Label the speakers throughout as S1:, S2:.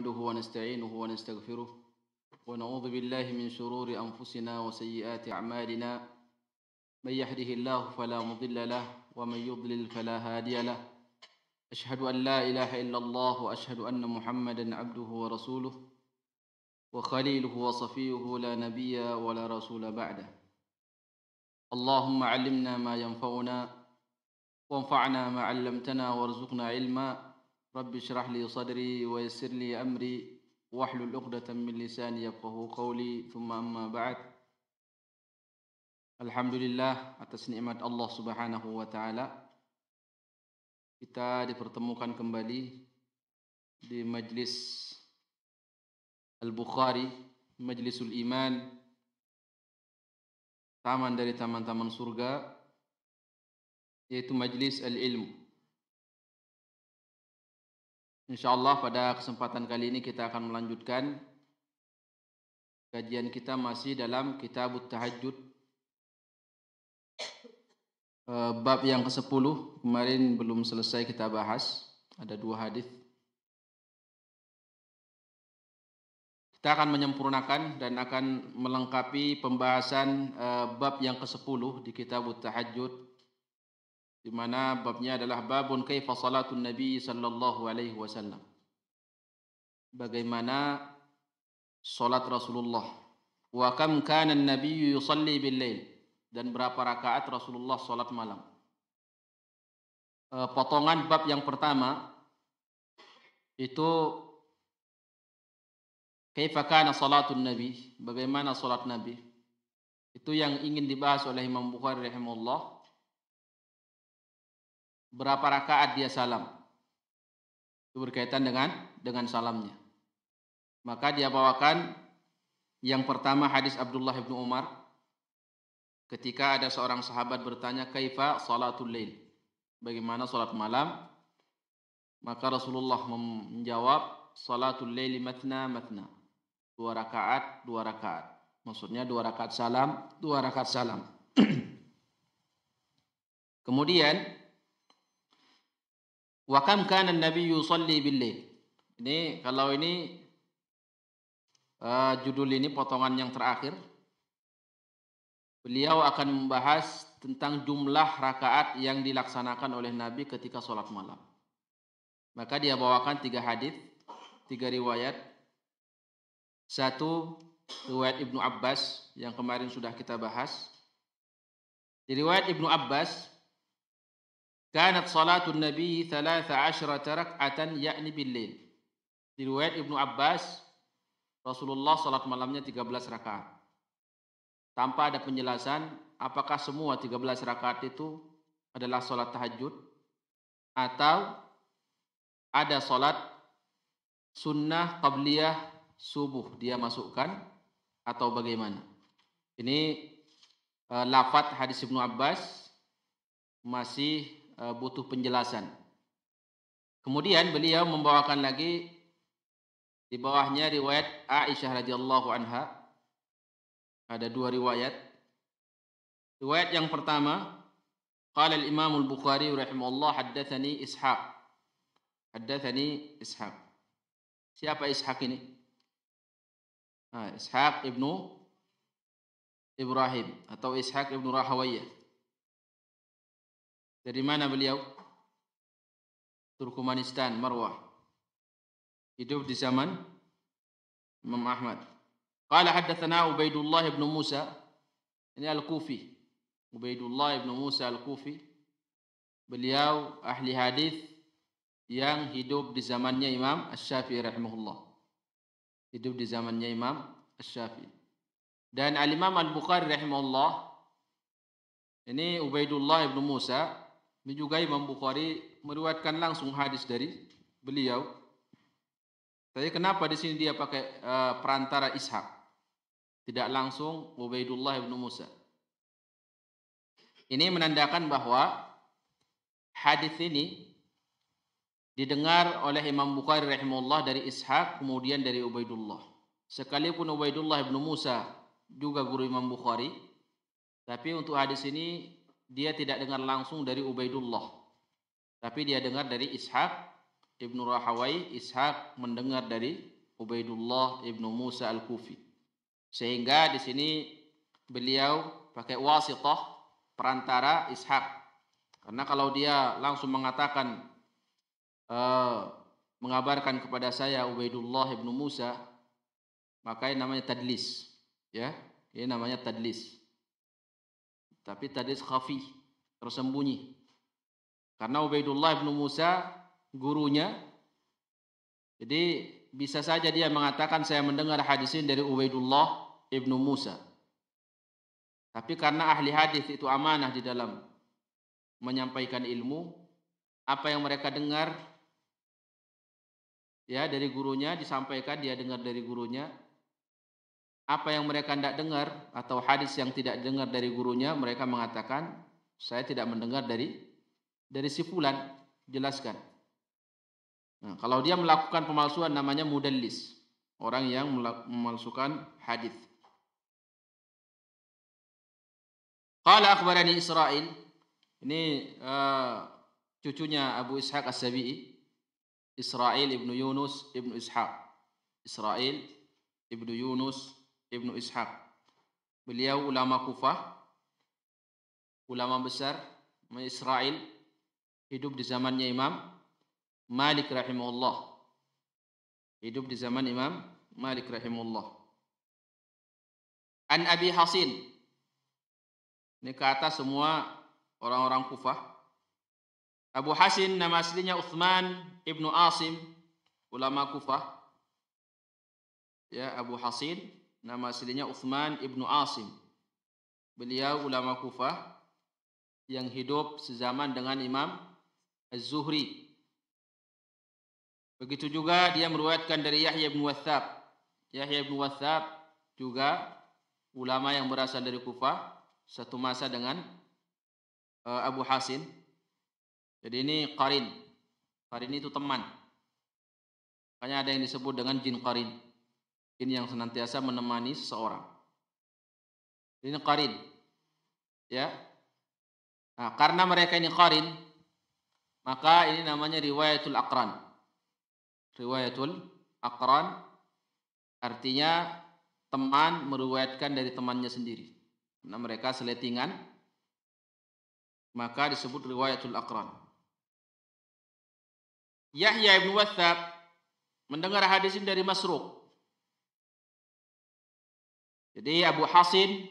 S1: نحمده ونستعينه ونستغفره ونعوذ بالله من شرور أنفسنا وسيئات أعمالنا من يهده الله فلا مضل له ومن يضلل فلا هادي له أشهد أن لا إله إلا الله وأشهد أن محمدا عبده ورسوله وخليله وصفيه لا نبي ولا رسول بعده اللهم علمنا ما ينفعنا وانفعنا ما علمتنا وارزقنا علما رب اشرح لي صدري ويسر لي أمري واحلل عقدة من لساني يفقه قولي ثم أما بعد Alhamdulillah atas nikmat Allah Subhanahu wa taala kita dipertemukan kembali di majlis Al-Bukhari, Majlisul Iman,
S2: taman dari taman-taman surga, yaitu majlis Al-Ilmu. Insyaallah pada kesempatan kali
S1: ini kita akan melanjutkan kajian kita masih dalam kitab tahajud eh, bab yang ke-10 kemarin belum selesai kita bahas ada dua hadis kita akan menyempurnakan dan akan melengkapi pembahasan eh, bab yang ke-10 di kitab tahajud di mana babnya adalah babun kaifa salatun nabi sallallahu alaihi wasallam. Bagaimana salat Rasulullah. Wa kam kana yusalli bil-lail dan berapa rakaat Rasulullah salat malam. E, potongan bab yang pertama itu kaifa kana salatun nabi, bagaimana salat nabi. Itu yang ingin dibahas oleh Imam Bukhari rahimahullah berapa rakaat dia salam. Itu berkaitan dengan dengan salamnya. Maka dia bawakan yang pertama hadis Abdullah bin Umar ketika ada seorang sahabat bertanya kaifa salatul lail? Bagaimana salat malam? Maka Rasulullah menjawab salatul lail matna matna. Dua rakaat, dua rakaat. Maksudnya dua rakaat salam, dua rakaat salam. Kemudian Wa kam kana Nabi yusalli bilil. Ini kalau ini uh, judul ini potongan yang terakhir. Beliau akan membahas tentang jumlah rakaat yang dilaksanakan oleh Nabi ketika sholat malam. Maka dia bawakan tiga hadis, tiga riwayat. Satu riwayat Ibnu Abbas yang kemarin sudah kita bahas. Di riwayat Ibnu Abbas, Kanat salatun Nabi 13 rak'atan yakni bilil. Di riwayat Ibnu Abbas, Rasulullah salat malamnya 13 rakaat. Tanpa ada penjelasan apakah semua 13 rakaat itu adalah salat tahajud atau ada salat sunnah qabliyah subuh dia masukkan atau bagaimana? Ini e, eh, lafat hadis Ibnu Abbas masih Eh, butuh penjelasan. Kemudian beliau membawakan lagi di bawahnya riwayat Aisyah radhiyallahu anha. Ada dua riwayat. Riwayat yang pertama, qala al-Imam al-Bukhari rahimahullah haddatsani Ishaq. Haddatsani Ishaq. Siapa Ishaq ini? Nah, Ishaq ibnu Ibrahim atau Ishaq ibnu Rahawiyah. Dari mana beliau? Turkmenistan, Marwah. Hidup di zaman Imam Ahmad. Qala haddathana Ubaidullah ibn Musa ini Al-Kufi. Ubaidullah ibn Musa Al-Kufi. Beliau ahli hadis yang hidup di zamannya Imam Asy-Syafi'i rahimahullah. Hidup di zamannya Imam Asy-Syafi'i. Dan Al-Imam Al-Bukhari rahimahullah ini Ubaidullah ibn Musa Ini juga Imam Bukhari meriwayatkan langsung hadis dari beliau. Tapi kenapa di sini dia pakai uh, perantara Ishak? Tidak langsung Ubaidullah ibnu Musa. Ini menandakan bahwa hadis ini didengar oleh Imam Bukhari rahimahullah dari Ishak kemudian dari Ubaidullah. Sekalipun Ubaidullah ibnu Musa juga guru Imam Bukhari, tapi untuk hadis ini dia tidak dengar langsung dari Ubaidullah. Tapi dia dengar dari Ishaq Ibnu Rahawai, Ishaq mendengar dari Ubaidullah Ibnu Musa Al-Kufi. Sehingga di sini beliau pakai wasitah perantara Ishaq. Karena kalau dia langsung mengatakan eh, mengabarkan kepada saya Ubaidullah Ibnu Musa, maka ini namanya tadlis, ya. Ini namanya tadlis. Tapi tadi khafi, tersembunyi. Karena Ubaidullah bin Musa gurunya jadi bisa saja dia mengatakan saya mendengar hadis ini dari Ubaidullah ibnu Musa. Tapi karena ahli hadis itu amanah di dalam menyampaikan ilmu, apa yang mereka dengar ya dari gurunya disampaikan dia dengar dari gurunya apa yang mereka tidak dengar atau hadis yang tidak dengar dari gurunya mereka mengatakan saya tidak mendengar dari dari si fulan jelaskan nah, kalau dia melakukan pemalsuan namanya mudallis orang yang memalsukan hadis qala akhbarani Israel ini uh, cucunya Abu Ishaq As-Sabi'i Israel ibnu Yunus ibnu Ishaq Israel ibnu Yunus Ibnu Ishaq. Beliau ulama Kufah, ulama besar Israel, hidup di zamannya Imam Malik rahimahullah. Hidup di zaman Imam Malik rahimahullah. An Abi Hasin. Ini ke atas semua orang-orang Kufah. Abu Hasin nama aslinya Uthman ibnu Asim, ulama Kufah. Ya, Abu Hasin Nama aslinya Uthman ibnu Asim. Beliau ulama Kufah yang hidup sezaman dengan Imam Az-Zuhri. Begitu juga dia meruatkan dari Yahya ibnu Wathab. Yahya ibnu Wathab juga ulama yang berasal dari Kufah satu masa dengan eh, Abu Hasin. Jadi ini Karin. Karin itu teman. Makanya ada yang disebut dengan jin Karin ini yang senantiasa menemani seseorang. Ini Korin, Ya. Nah, karena mereka ini Korin, maka ini namanya riwayatul akran. Riwayatul akran artinya teman meriwayatkan dari temannya sendiri. Karena mereka seletingan, maka disebut riwayatul akran.
S2: Yahya ibn Wathab mendengar hadis ini dari Masruq jadi Abu Hasin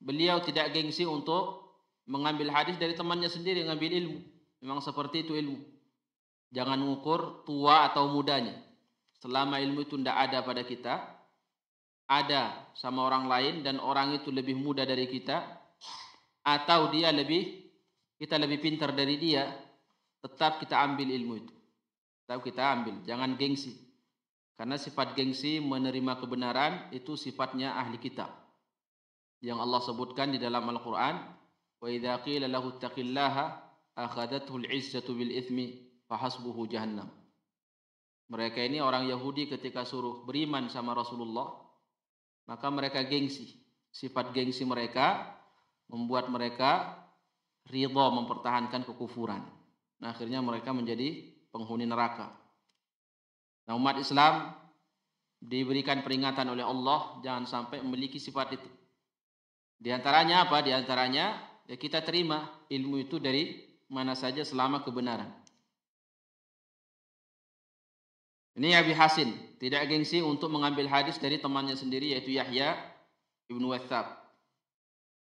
S1: beliau tidak gengsi untuk mengambil hadis dari temannya sendiri mengambil ilmu. Memang seperti itu ilmu. Jangan mengukur tua atau mudanya. Selama ilmu itu tidak ada pada kita, ada sama orang lain dan orang itu lebih muda dari kita atau dia lebih kita lebih pintar dari dia, tetap kita ambil ilmu itu. Tetap kita ambil, jangan gengsi. Karena sifat gengsi menerima kebenaran itu sifatnya ahli kitab. Yang Allah sebutkan di dalam Al-Quran, وَإِذَا قِيلَ لَهُ اتَّقِ اللَّهَ أَخَذَتْهُ الْعِزَّةُ بِالْإِثْمِ فَحَسْبُهُ Mereka ini orang Yahudi ketika suruh beriman sama Rasulullah, maka mereka gengsi. Sifat gengsi mereka membuat mereka ridho mempertahankan kekufuran. Nah, akhirnya mereka menjadi penghuni neraka. Nah, umat Islam diberikan peringatan oleh Allah jangan sampai memiliki sifat itu. Di antaranya apa? Di antaranya ya kita terima ilmu itu dari mana saja selama kebenaran. Ini Abi Hasin tidak gengsi untuk mengambil hadis dari temannya sendiri yaitu Yahya ibnu Wathab.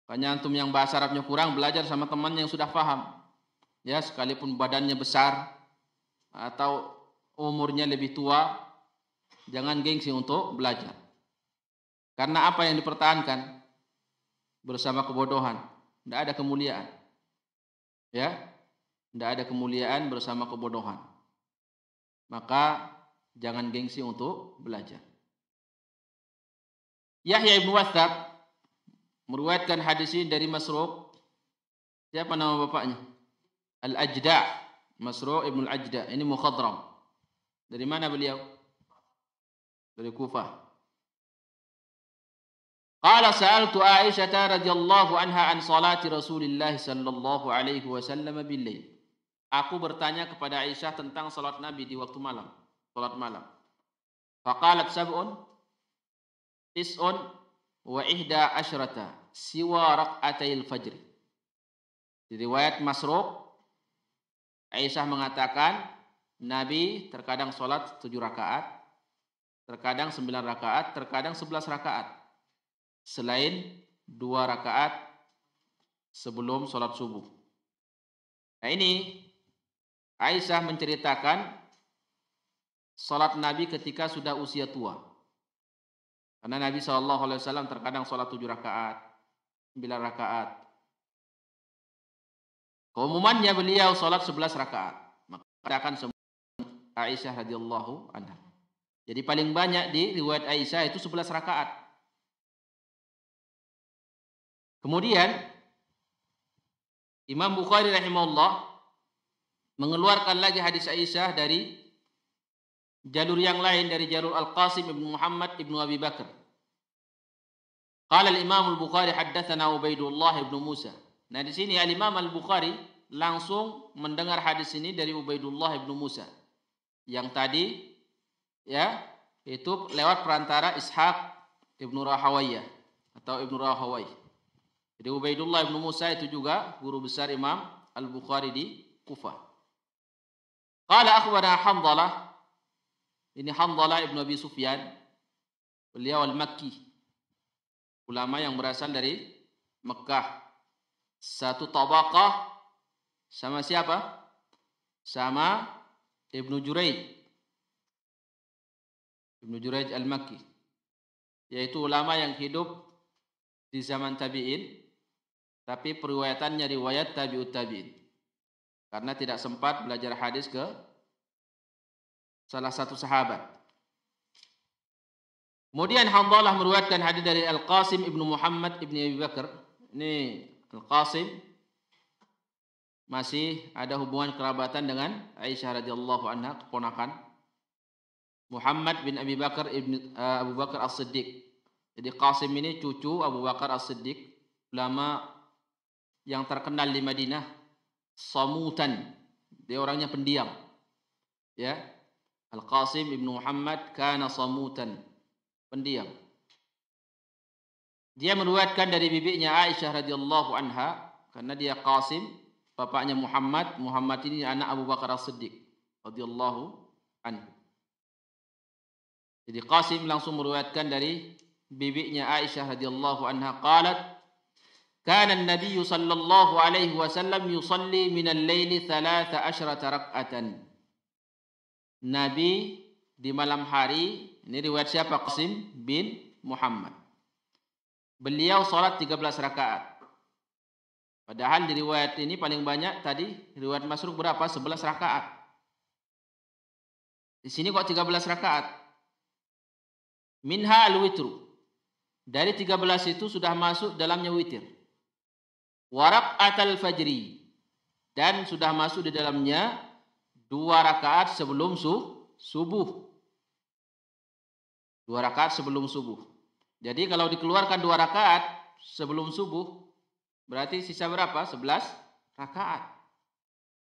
S1: banyak antum yang bahasa Arabnya kurang belajar sama teman yang sudah paham. Ya, sekalipun badannya besar atau umurnya lebih tua, jangan gengsi untuk belajar. Karena apa yang dipertahankan bersama kebodohan, tidak ada kemuliaan. Ya, tidak ada kemuliaan bersama kebodohan. Maka jangan gengsi untuk belajar. Yahya ibnu Wathab meruatkan hadis ini dari Masruq. Siapa nama bapaknya? Al-Ajda'. Masruq ibnu Al-Ajda'. Ini mukhadram. Dari mana beliau? Dari Kufah. Qala sa'altu Aisyah radhiyallahu anha an salati Rasulillah sallallahu alaihi wasallam bil Aku bertanya kepada Aisyah tentang salat Nabi di waktu malam, salat malam. Faqalat sab'un tis'un wa ihda asyrata siwa raq'atayil fajri. Di riwayat Masruq Aisyah mengatakan Nabi terkadang sholat 7 rakaat, terkadang 9 rakaat, terkadang 11 rakaat. Selain 2 rakaat sebelum sholat subuh. Nah ini Aisyah menceritakan sholat Nabi ketika sudah usia tua. Karena Nabi SAW terkadang sholat 7 rakaat, 9 rakaat. Keumumannya beliau sholat 11 rakaat. Maka akan semua Aisyah radhiyallahu anha. Jadi paling banyak di riwayat Aisyah itu 11 rakaat. Kemudian Imam Bukhari rahimahullah mengeluarkan lagi hadis Aisyah dari jalur yang lain dari jalur Al-Qasim ibn Muhammad ibn Abi Bakar. Qala al-Imam al-Bukhari haddatsana Ubaidullah ibnu Musa. Nah di sini al-Imam al-Bukhari langsung mendengar hadis ini dari Ubaidullah ibnu Musa yang tadi ya itu lewat perantara Ishaq Ibnu Rahawiyah atau Ibnu Rahawai. Jadi Ubaidullah Ibnu Musa itu juga guru besar Imam Al-Bukhari di Kufah. Qala akhbarana Hamdalah ini Hamdalah Ibnu Abi Sufyan beliau Al-Makki ulama yang berasal dari Mekah satu tabaqah sama siapa? Sama Ibnu Juraij Ibnu Juraij Al-Makki yaitu ulama yang hidup di zaman tabi'in tapi periwayatannya riwayat tabi'ut tabi'in karena tidak sempat belajar hadis ke salah satu sahabat Kemudian Handalah meriwayatkan hadis dari Al-Qasim Ibnu Muhammad Ibnu Abi Bakar. Ini Al-Qasim masih ada hubungan kerabatan dengan Aisyah radhiyallahu anha keponakan Muhammad bin Abi Bakar ibn, uh, Abu Bakar As-Siddiq. Jadi Qasim ini cucu Abu Bakar As-Siddiq, ulama yang terkenal di Madinah, samutan. Dia orangnya pendiam. Ya. Al-Qasim ibn Muhammad kana samutan, pendiam. Dia meruatkan dari bibinya Aisyah radhiyallahu anha karena dia Qasim bapaknya Muhammad, Muhammad ini anak Abu Bakar As-Siddiq radhiyallahu anhu. Jadi Qasim langsung meruatkan dari bibinya Aisyah radhiyallahu anha qalat kana an-nabiy sallallahu alaihi wasallam yusalli min al-lail 13 rak'atan. Nabi di malam hari ini riwayat siapa Qasim bin Muhammad. Beliau salat 13 rakaat. Padahal di riwayat ini paling banyak tadi riwayat Masruk berapa? 11 rakaat. Di sini kok 13 rakaat. Minha al-witru. Dari 13 itu sudah masuk dalamnya witir. Warab atal fajri. Dan sudah masuk di dalamnya dua rakaat sebelum subuh. Dua rakaat sebelum subuh. Jadi kalau dikeluarkan dua rakaat sebelum subuh, Berarti sisa berapa? 11 rakaat.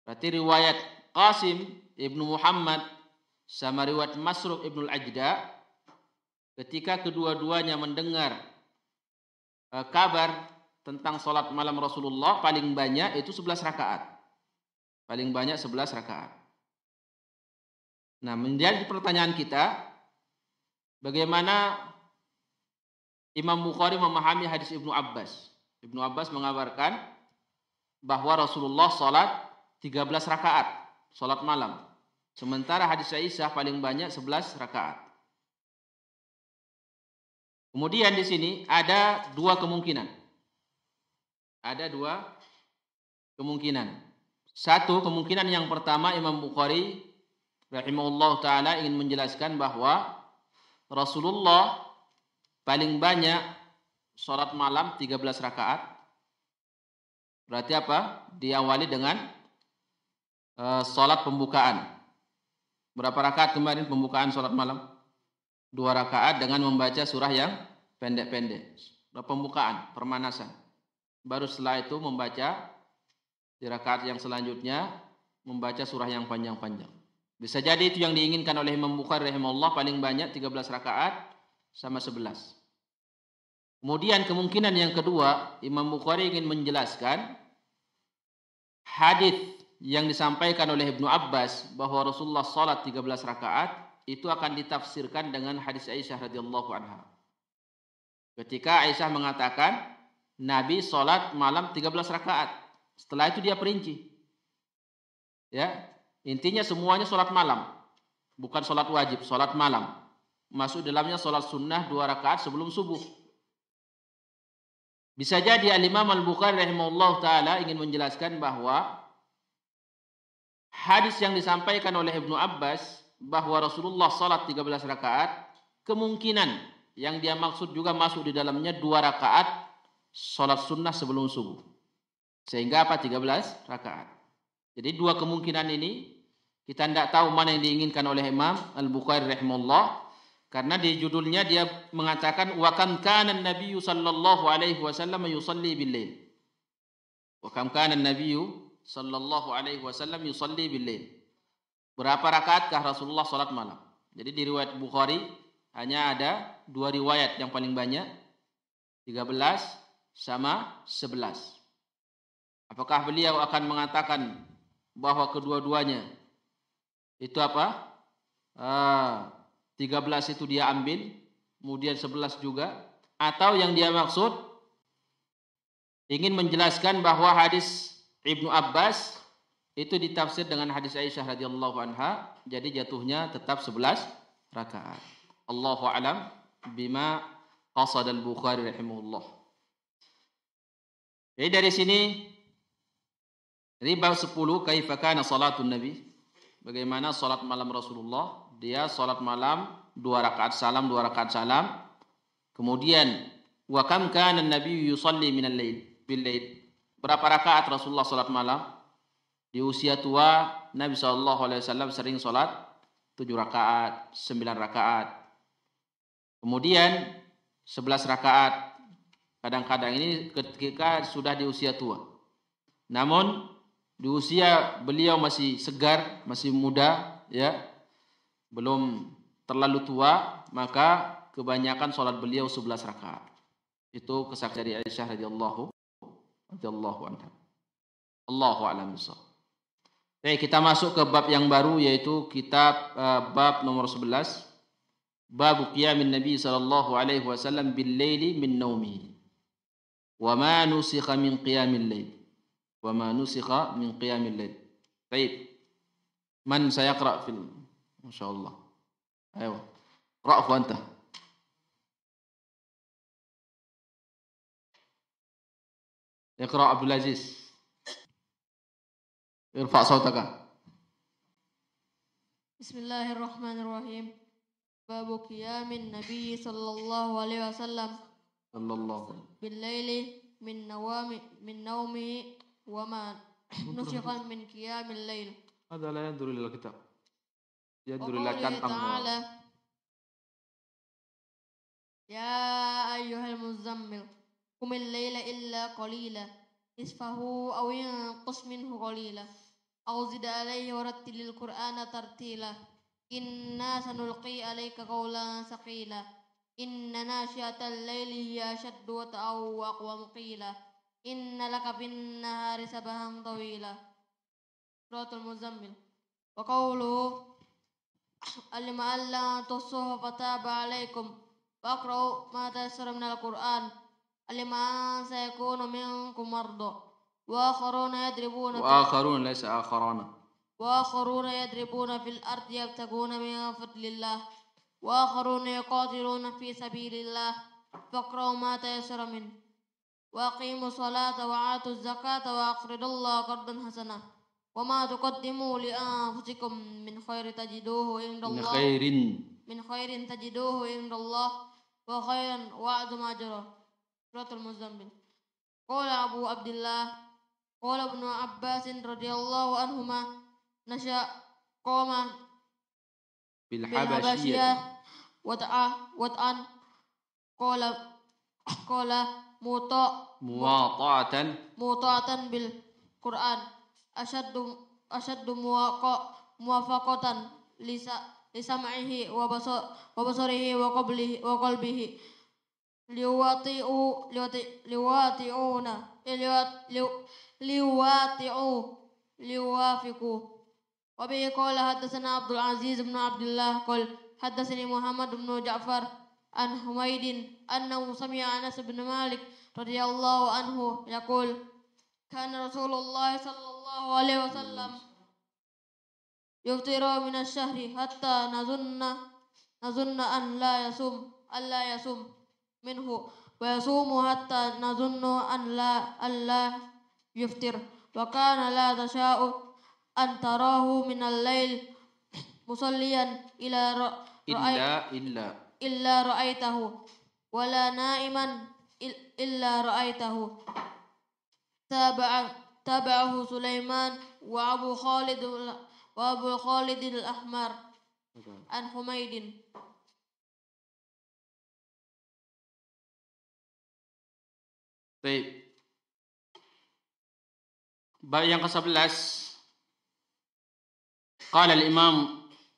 S1: Berarti riwayat Qasim Ibnu Muhammad sama riwayat Masruq Ibnu Ajda ketika kedua-duanya mendengar e, kabar tentang sholat malam Rasulullah paling banyak itu 11 rakaat. Paling banyak 11 rakaat. Nah, menjadi pertanyaan kita, bagaimana Imam Bukhari memahami hadis Ibnu Abbas? Ibnu Abbas mengabarkan bahwa Rasulullah sholat 13 rakaat, sholat malam. Sementara hadis Aisyah paling banyak 11 rakaat. Kemudian di sini ada dua kemungkinan. Ada dua kemungkinan. Satu, kemungkinan yang pertama Imam Bukhari rahimahullah taala ingin menjelaskan bahwa Rasulullah paling banyak sholat malam 13 rakaat. Berarti apa? Diawali dengan uh, sholat pembukaan. Berapa rakaat kemarin pembukaan sholat malam? Dua rakaat dengan membaca surah yang pendek-pendek. Pembukaan, permanasan. Baru setelah itu membaca di rakaat yang selanjutnya membaca surah yang panjang-panjang. Bisa jadi itu yang diinginkan oleh Imam Bukhari rahimahullah paling banyak 13 rakaat sama 11. Kemudian kemungkinan yang kedua, Imam Bukhari ingin menjelaskan hadis yang disampaikan oleh Ibnu Abbas bahwa Rasulullah salat 13 rakaat itu akan ditafsirkan dengan hadis Aisyah radhiyallahu anha. Ketika Aisyah mengatakan Nabi salat malam 13 rakaat. Setelah itu dia perinci. Ya, intinya semuanya salat malam. Bukan salat wajib, salat malam. Masuk dalamnya salat sunnah dua rakaat sebelum subuh. Bisa jadi Al-Imam Al-Bukhari rahimahullah taala ingin menjelaskan bahwa hadis yang disampaikan oleh Ibnu Abbas bahwa Rasulullah salat 13 rakaat kemungkinan yang dia maksud juga masuk di dalamnya dua rakaat salat sunnah sebelum subuh. Sehingga apa 13 rakaat. Jadi dua kemungkinan ini kita tidak tahu mana yang diinginkan oleh Imam Al-Bukhari rahimahullah karena di judulnya dia mengatakan wa kam kana an sallallahu alaihi wasallam yusalli bil-lail. Wa kam kana an sallallahu alaihi wasallam yusalli bil-lail. Berapa rakaatkah Rasulullah salat malam? Jadi di riwayat Bukhari hanya ada dua riwayat yang paling banyak 13 sama 11. Apakah beliau akan mengatakan bahwa kedua-duanya itu apa? Uh, 13 itu dia ambil, kemudian 11 juga. Atau yang dia maksud ingin menjelaskan bahwa hadis Ibnu Abbas itu ditafsir dengan hadis Aisyah radhiyallahu anha, jadi jatuhnya tetap 11 rakaat. Allahu alam bima qasad al-Bukhari rahimahullah. Jadi dari sini riba 10 kaifa kana salatun nabi? Bagaimana salat malam Rasulullah dia sholat malam dua rakaat salam dua rakaat salam kemudian wa kam kana nabi yusalli min al-lail bil lail berapa rakaat Rasulullah sholat malam di usia tua Nabi Shallallahu Alaihi Wasallam sering sholat tujuh rakaat sembilan rakaat kemudian sebelas rakaat kadang-kadang ini ketika sudah di usia tua namun di usia beliau masih segar masih muda ya belum terlalu tua, maka kebanyakan sholat beliau 11 rakaat. Itu kesaksian dari Aisyah radhiyallahu radhiyallahu anha. Allahu a'lam Baik, kita masuk ke bab yang baru yaitu kitab uh, bab nomor 11. Bab qiyamin Nabi sallallahu alaihi wasallam bil laili min naumi. Wa ma nusikha min qiyamil lail. Wa ma nusikha min qiyamil lail. Baik.
S2: Man sayaqra fil ما شاء الله ايوه رأفة انت اقرأ عبد العزيز ارفع صوتك
S3: بسم الله الرحمن الرحيم باب قيام النبي صلى الله عليه وسلم صلى الله عليه بالليل من نوم من نومه وما نسخ من قيام الليل
S2: هذا لا ينظر إلى الكتاب تعالى
S3: يا أيها المزمل قم الليل إلا قليلا نصفه أو ينقص منه قليلا أو زد عليه ورتل القرآن ترتيلا إنا سنلقي عليك قولا ثقيلا إن ناشئة الليل هي أشد وتأو وأقوم قيلا إن لك النهار سبها طويلا سورة المزمل وقوله علم ألا تصوه فتاب عليكم فاقرأوا ما تيسر من القرآن علم أن سيكون منكم مرضى وآخرون يضربون وآخرون
S1: ليس آخرون
S3: وآخرون يضربون في الأرض يبتغون من فضل الله وآخرون يقاتلون في سبيل الله فاقرأوا ما تيسر منه وأقيموا الصلاة وآتوا الزكاة وأقرضوا الله قرضا حسنا وما تقدموا لأنفسكم من خير تجدوه عند الله من خير من خير تجدوه عند الله وخيرا وأعظم أجرا سورة المزمل قال أبو عبد الله قال ابن عباس رضي الله عنهما نشأ قوما
S1: بالحبشية
S3: وتعا وتعا قال قال موطأ
S1: مواطعة
S3: موطعة بالقرآن asyaddu asyaddu muwaqa muwafaqatan lisa lisam'ihi wa basar wa basarihi wa qablihi wa qalbihi liwati'u liwati'una eh, liwati'u liwafiqu wa bihi qala haddathana Abdul Aziz bin Abdullah qol haddathani Muhammad bin Ja'far an Humaydin annahu sami'a Anas bin Malik radhiyallahu anhu yaqul كان رسول الله صلى الله عليه وسلم يفطر من الشهر حتى نظن نظن أن لا يصوم ألا يصوم منه ويصوم حتى نظن أن لا ألا يفطر وكان لا تشاء أن تراه من الليل مصليا إلى رأيت إلا إلا إلا رأيته ولا نائما إلا رأيته تابع تابعه سليمان وأبو خالد وأبو خالد الأحمر عن حميد
S2: طيب بقى yang ke-11
S1: قال الإمام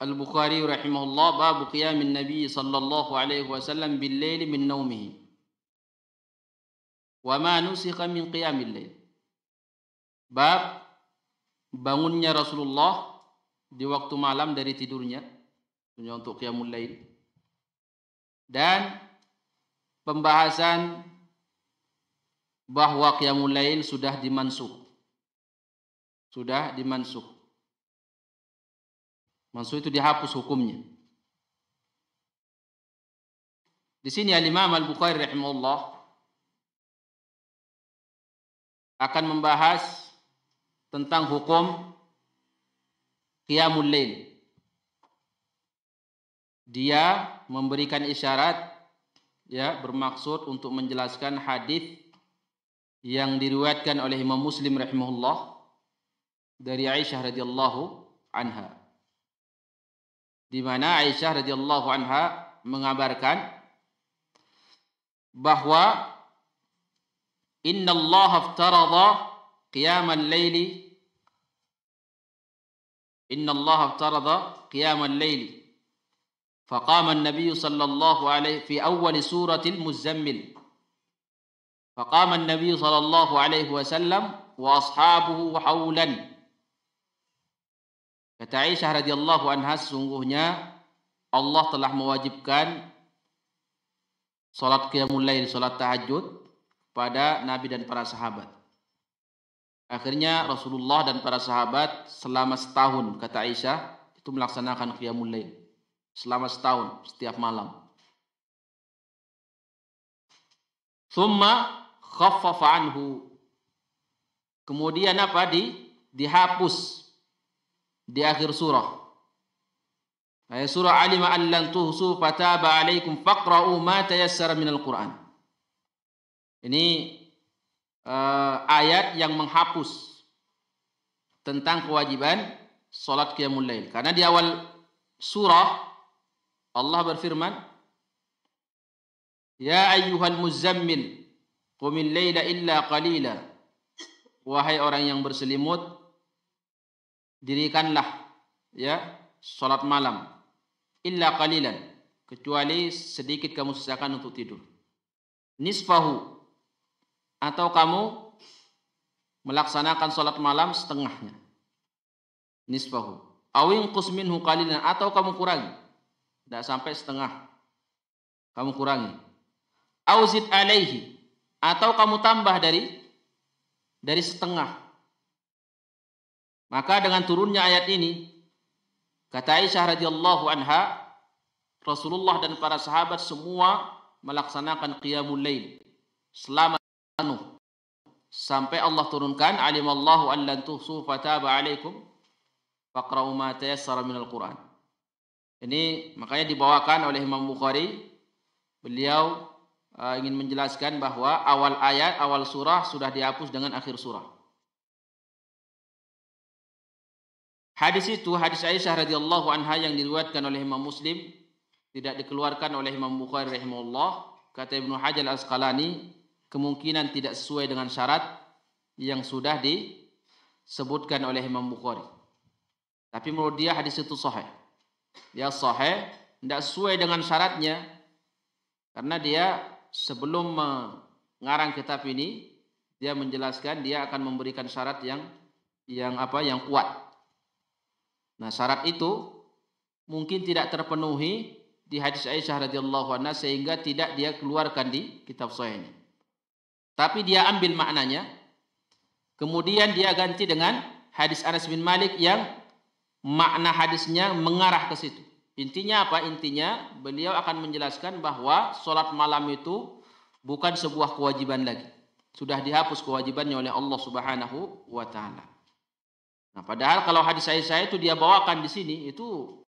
S1: البخاري رحمه الله باب قيام النبي صلى الله عليه وسلم بالليل من نومه وما نسخ من قيام الليل Bab bangunnya Rasulullah di waktu malam dari tidurnya untuk qiyamul lail dan pembahasan bahwa qiyamul lail sudah dimansuh sudah dimansuh
S2: mansuh itu dihapus hukumnya di sini Al Imam Al Bukhari rahimahullah akan membahas tentang hukum
S1: qiyamul Dia memberikan isyarat ya bermaksud untuk menjelaskan hadis yang diriwayatkan oleh Imam Muslim rahimahullah dari Aisyah radhiyallahu anha. Di mana Aisyah radhiyallahu anha mengabarkan bahwa Inna Allah aftarada قيام الليل إن الله افترض قيام الليل فقام النبي صلى الله عليه في أول سورة المزمل فقام النبي صلى الله عليه وسلم وأصحابه حولا Kata Aisyah radhiyallahu anha sesungguhnya Allah telah mewajibkan salat qiyamul lail, salat tahajud pada Nabi dan para sahabat. Akhirnya Rasulullah dan para sahabat selama setahun kata Aisyah itu melaksanakan qiyamul lail. Selama setahun setiap malam. Summa khaffafa anhu. Kemudian apa di dihapus di akhir surah. Ayat surah Alim an lan tuhsu fataba alaikum faqra'u ma tayassara minal Qur'an. Ini uh, ayat yang menghapus tentang kewajiban salat qiyamul lail. Karena di awal surah Allah berfirman, "Ya ayyuhal muzammil, qumil laila illa qalila." Wahai orang yang berselimut, dirikanlah ya salat malam illa qalilan kecuali sedikit kamu sisakan untuk tidur nisfahu atau kamu melaksanakan sholat malam setengahnya. Nisfahu. Awing kusminhu qalilan atau kamu kurangi. Tidak sampai setengah. Kamu kurangi. Auzid alaihi atau kamu tambah dari dari setengah. Maka dengan turunnya ayat ini kata Aisyah radhiyallahu anha Rasulullah dan para sahabat semua melaksanakan qiyamul lail selama sampai Allah turunkan alimallahu an tuhsu fataba alaikum faqra'u ma tayassara minal Quran. Ini makanya dibawakan oleh Imam Bukhari. Beliau uh, ingin menjelaskan bahwa awal ayat, awal surah sudah dihapus dengan akhir surah. Hadis itu hadis Aisyah radhiyallahu anha yang diriwayatkan oleh Imam Muslim tidak dikeluarkan oleh Imam Bukhari rahimahullah kata Ibnu Hajar Al-Asqalani kemungkinan tidak sesuai dengan syarat yang sudah disebutkan oleh Imam Bukhari. Tapi menurut dia hadis itu sahih. Dia sahih, tidak sesuai dengan syaratnya. Karena dia sebelum mengarang kitab ini, dia menjelaskan dia akan memberikan syarat yang yang apa yang kuat. Nah, syarat itu mungkin tidak terpenuhi di hadis Aisyah radhiyallahu anha sehingga tidak dia keluarkan di kitab ini. Tapi dia ambil maknanya. Kemudian dia ganti dengan hadis Anas bin Malik yang makna hadisnya mengarah ke situ. Intinya apa? Intinya beliau akan menjelaskan bahwa sholat malam itu bukan sebuah kewajiban lagi. Sudah dihapus kewajibannya oleh Allah Subhanahu wa taala. Nah, padahal kalau hadis saya saya itu dia bawakan di sini itu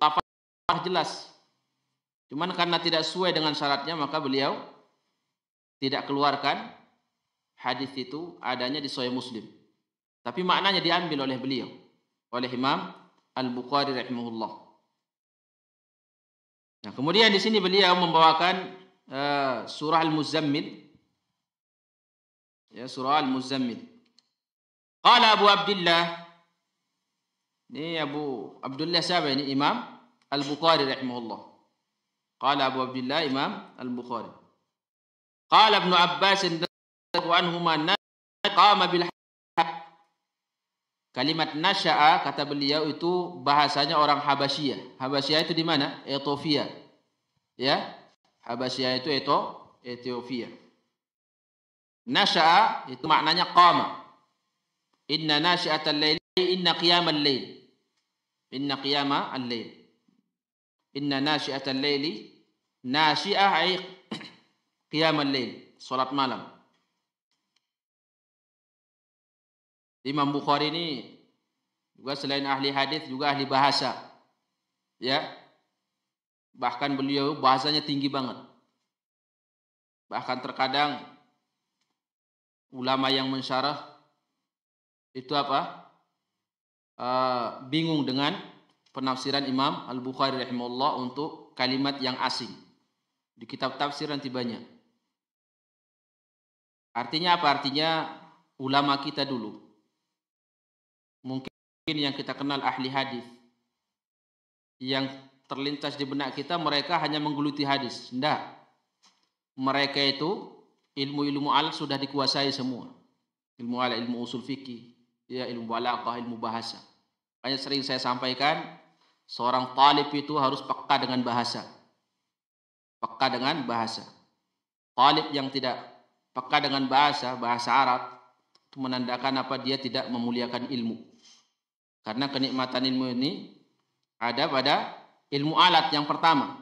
S1: tafsir jelas. Cuman karena tidak sesuai dengan syaratnya maka beliau tidak keluarkan hadis itu adanya di Sahih Muslim. Tapi maknanya diambil oleh beliau, oleh Imam Al-Bukhari rahimahullah. Nah, kemudian di sini beliau membawakan uh, surah Al-Muzammil. Ya, surah Al-Muzammil. Qala Abu Abdullah ini Abu Abdullah siapa ini Imam Al-Bukhari rahimahullah. Qala Abu Abdullah Imam Al-Bukhari. Qala Ibnu Abbas anhuma qama bil Kalimat nasya'a kata beliau itu bahasanya orang Habasyah. Habasyah itu di mana? Etiopia Ya. Habasyah itu Eto, Etiopia Nasya'a itu maknanya qama. Inna al laili inna qiyam al lail. Inna qiyama al-lail. Inna nasya'atal laili nasyi'ah Qiyamul Lail, salat malam. Imam Bukhari ini juga selain ahli hadis juga ahli bahasa. Ya. Bahkan beliau bahasanya tinggi banget. Bahkan terkadang ulama yang mensyarah itu apa? Uh, bingung dengan penafsiran Imam Al-Bukhari rahimahullah untuk kalimat yang asing. Di kitab tafsir nanti banyak. Artinya apa? Artinya ulama kita dulu. Mungkin yang kita kenal ahli hadis. Yang terlintas di benak kita mereka hanya menggeluti hadis. Tidak. Mereka itu ilmu-ilmu al sudah dikuasai semua. Ilmu al, ilmu usul fikih, ya ilmu balaqah, ilmu bahasa. Banyak sering saya sampaikan, seorang talib itu harus peka dengan bahasa. Peka dengan bahasa. Talib yang tidak peka dengan bahasa, bahasa Arab, itu menandakan apa dia tidak memuliakan ilmu. Karena kenikmatan ilmu ini ada pada ilmu alat yang pertama.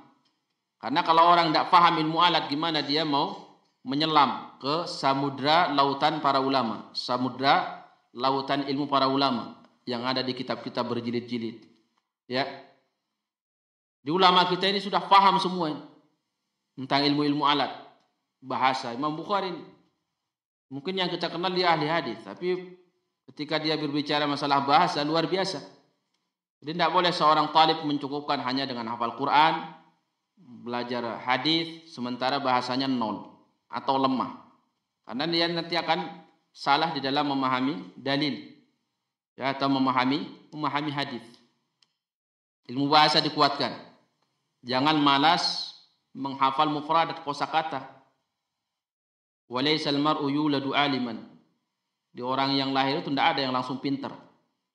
S1: Karena kalau orang tidak paham ilmu alat, gimana dia mau menyelam ke samudra lautan para ulama, samudra lautan ilmu para ulama yang ada di kitab-kitab berjilid-jilid. Ya. Di ulama kita ini sudah paham semua tentang ilmu-ilmu alat bahasa. Imam Bukhari mungkin yang kita kenal dia ahli hadis, tapi ketika dia berbicara masalah bahasa luar biasa. Jadi tidak boleh seorang talib mencukupkan hanya dengan hafal Quran, belajar hadis, sementara bahasanya nol atau lemah. Karena dia nanti akan salah di dalam memahami dalil ya, atau memahami memahami hadis. Ilmu bahasa dikuatkan. Jangan malas menghafal mufradat kosakata. Walaisal mar'u yuladu aliman. Di orang yang lahir itu tidak ada yang langsung pinter.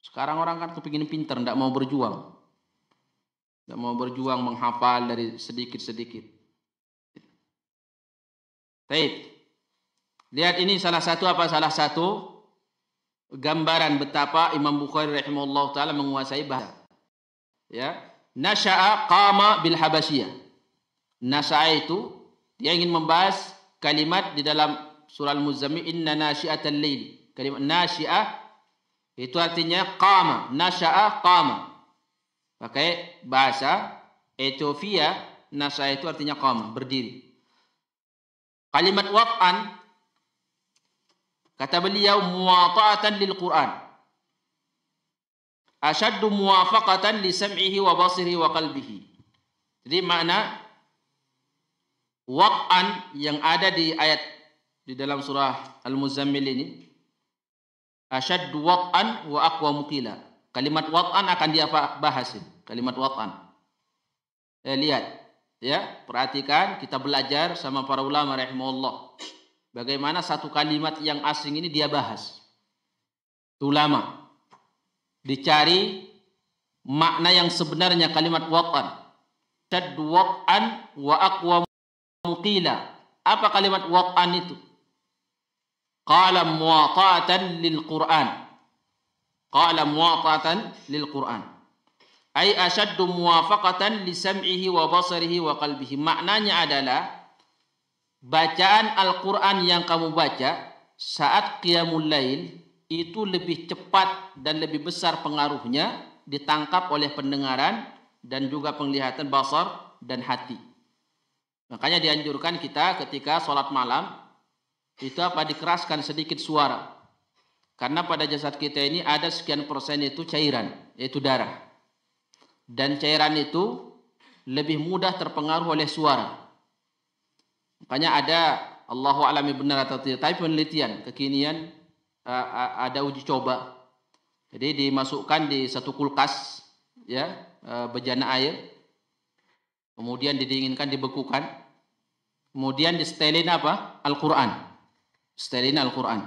S1: Sekarang orang kan kepingin pinter, tidak mau berjuang. Tidak mau berjuang menghafal dari sedikit-sedikit. Baik. Lihat ini salah satu apa salah satu gambaran betapa Imam Bukhari rahimahullah taala menguasai bahasa. Ya, nasya'a qama bil habasyah. Nasya'a itu dia ingin membahas kalimat di dalam surah Al-Muzammil inna nasyi'atal lail. Kalimat nasyi'ah itu artinya qama, nasya'a qama. Pakai bahasa Ethiopia, nasya'a itu artinya qama, berdiri. Kalimat waf'an kata beliau muwata'atan lil Quran. Ashaddu muwafaqatan li sam'ihi wa basirihi wa qalbihi. Jadi makna waqan yang ada di ayat di dalam surah Al-Muzammil ini asyad waqan wa aqwa muqila. Kalimat waqan akan dia bahas ini. Kalimat waqan. Eh, lihat ya, perhatikan kita belajar sama para ulama rahimahullah. Bagaimana satu kalimat yang asing ini dia bahas. tulama Dicari makna yang sebenarnya kalimat waqan. Syad waqan wa aqwa qila. Apa kalimat waq'an itu? Qala muwata'atan lil Qur'an. Qala muwata'atan lil Qur'an. Ai ashaddu muwafaqatan li sam'ihi wa basarihi wa qalbihi. Maknanya adalah bacaan Al-Qur'an yang kamu baca saat qiyamul lail itu lebih cepat dan lebih besar pengaruhnya ditangkap oleh pendengaran dan juga penglihatan basar dan hati. Makanya dianjurkan kita ketika sholat malam itu apa dikeraskan sedikit suara. Karena pada jasad kita ini ada sekian persen itu cairan, yaitu darah. Dan cairan itu lebih mudah terpengaruh oleh suara. Makanya ada Allahu alami benar atau tidak, tapi penelitian kekinian ada uji coba. Jadi dimasukkan di satu kulkas ya e, bejana air kemudian didinginkan dibekukan Kemudian disetelin apa? Al-Quran. Setelin Al-Quran.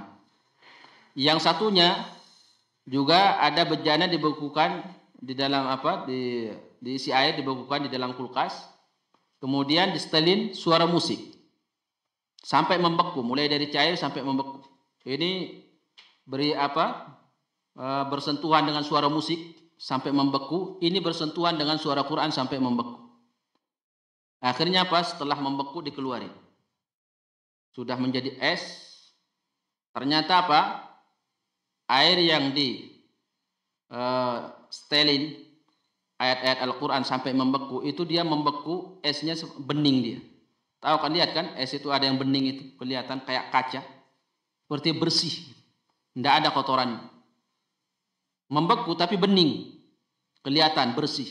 S1: Yang satunya juga ada bejana dibekukan di dalam apa? Di diisi air dibekukan di dalam kulkas. Kemudian disetelin suara musik. Sampai membeku, mulai dari cair sampai membeku. Ini beri apa? E, bersentuhan dengan suara musik sampai membeku. Ini bersentuhan dengan suara Quran sampai membeku. Akhirnya apa? Setelah membeku dikeluarin. Sudah menjadi es. Ternyata apa? Air yang di uh, eh, stelin ayat-ayat Al-Quran sampai membeku itu dia membeku esnya bening dia. Tahu kan lihat kan es itu ada yang bening itu kelihatan kayak kaca seperti bersih, tidak ada kotoran. Membeku tapi bening kelihatan bersih.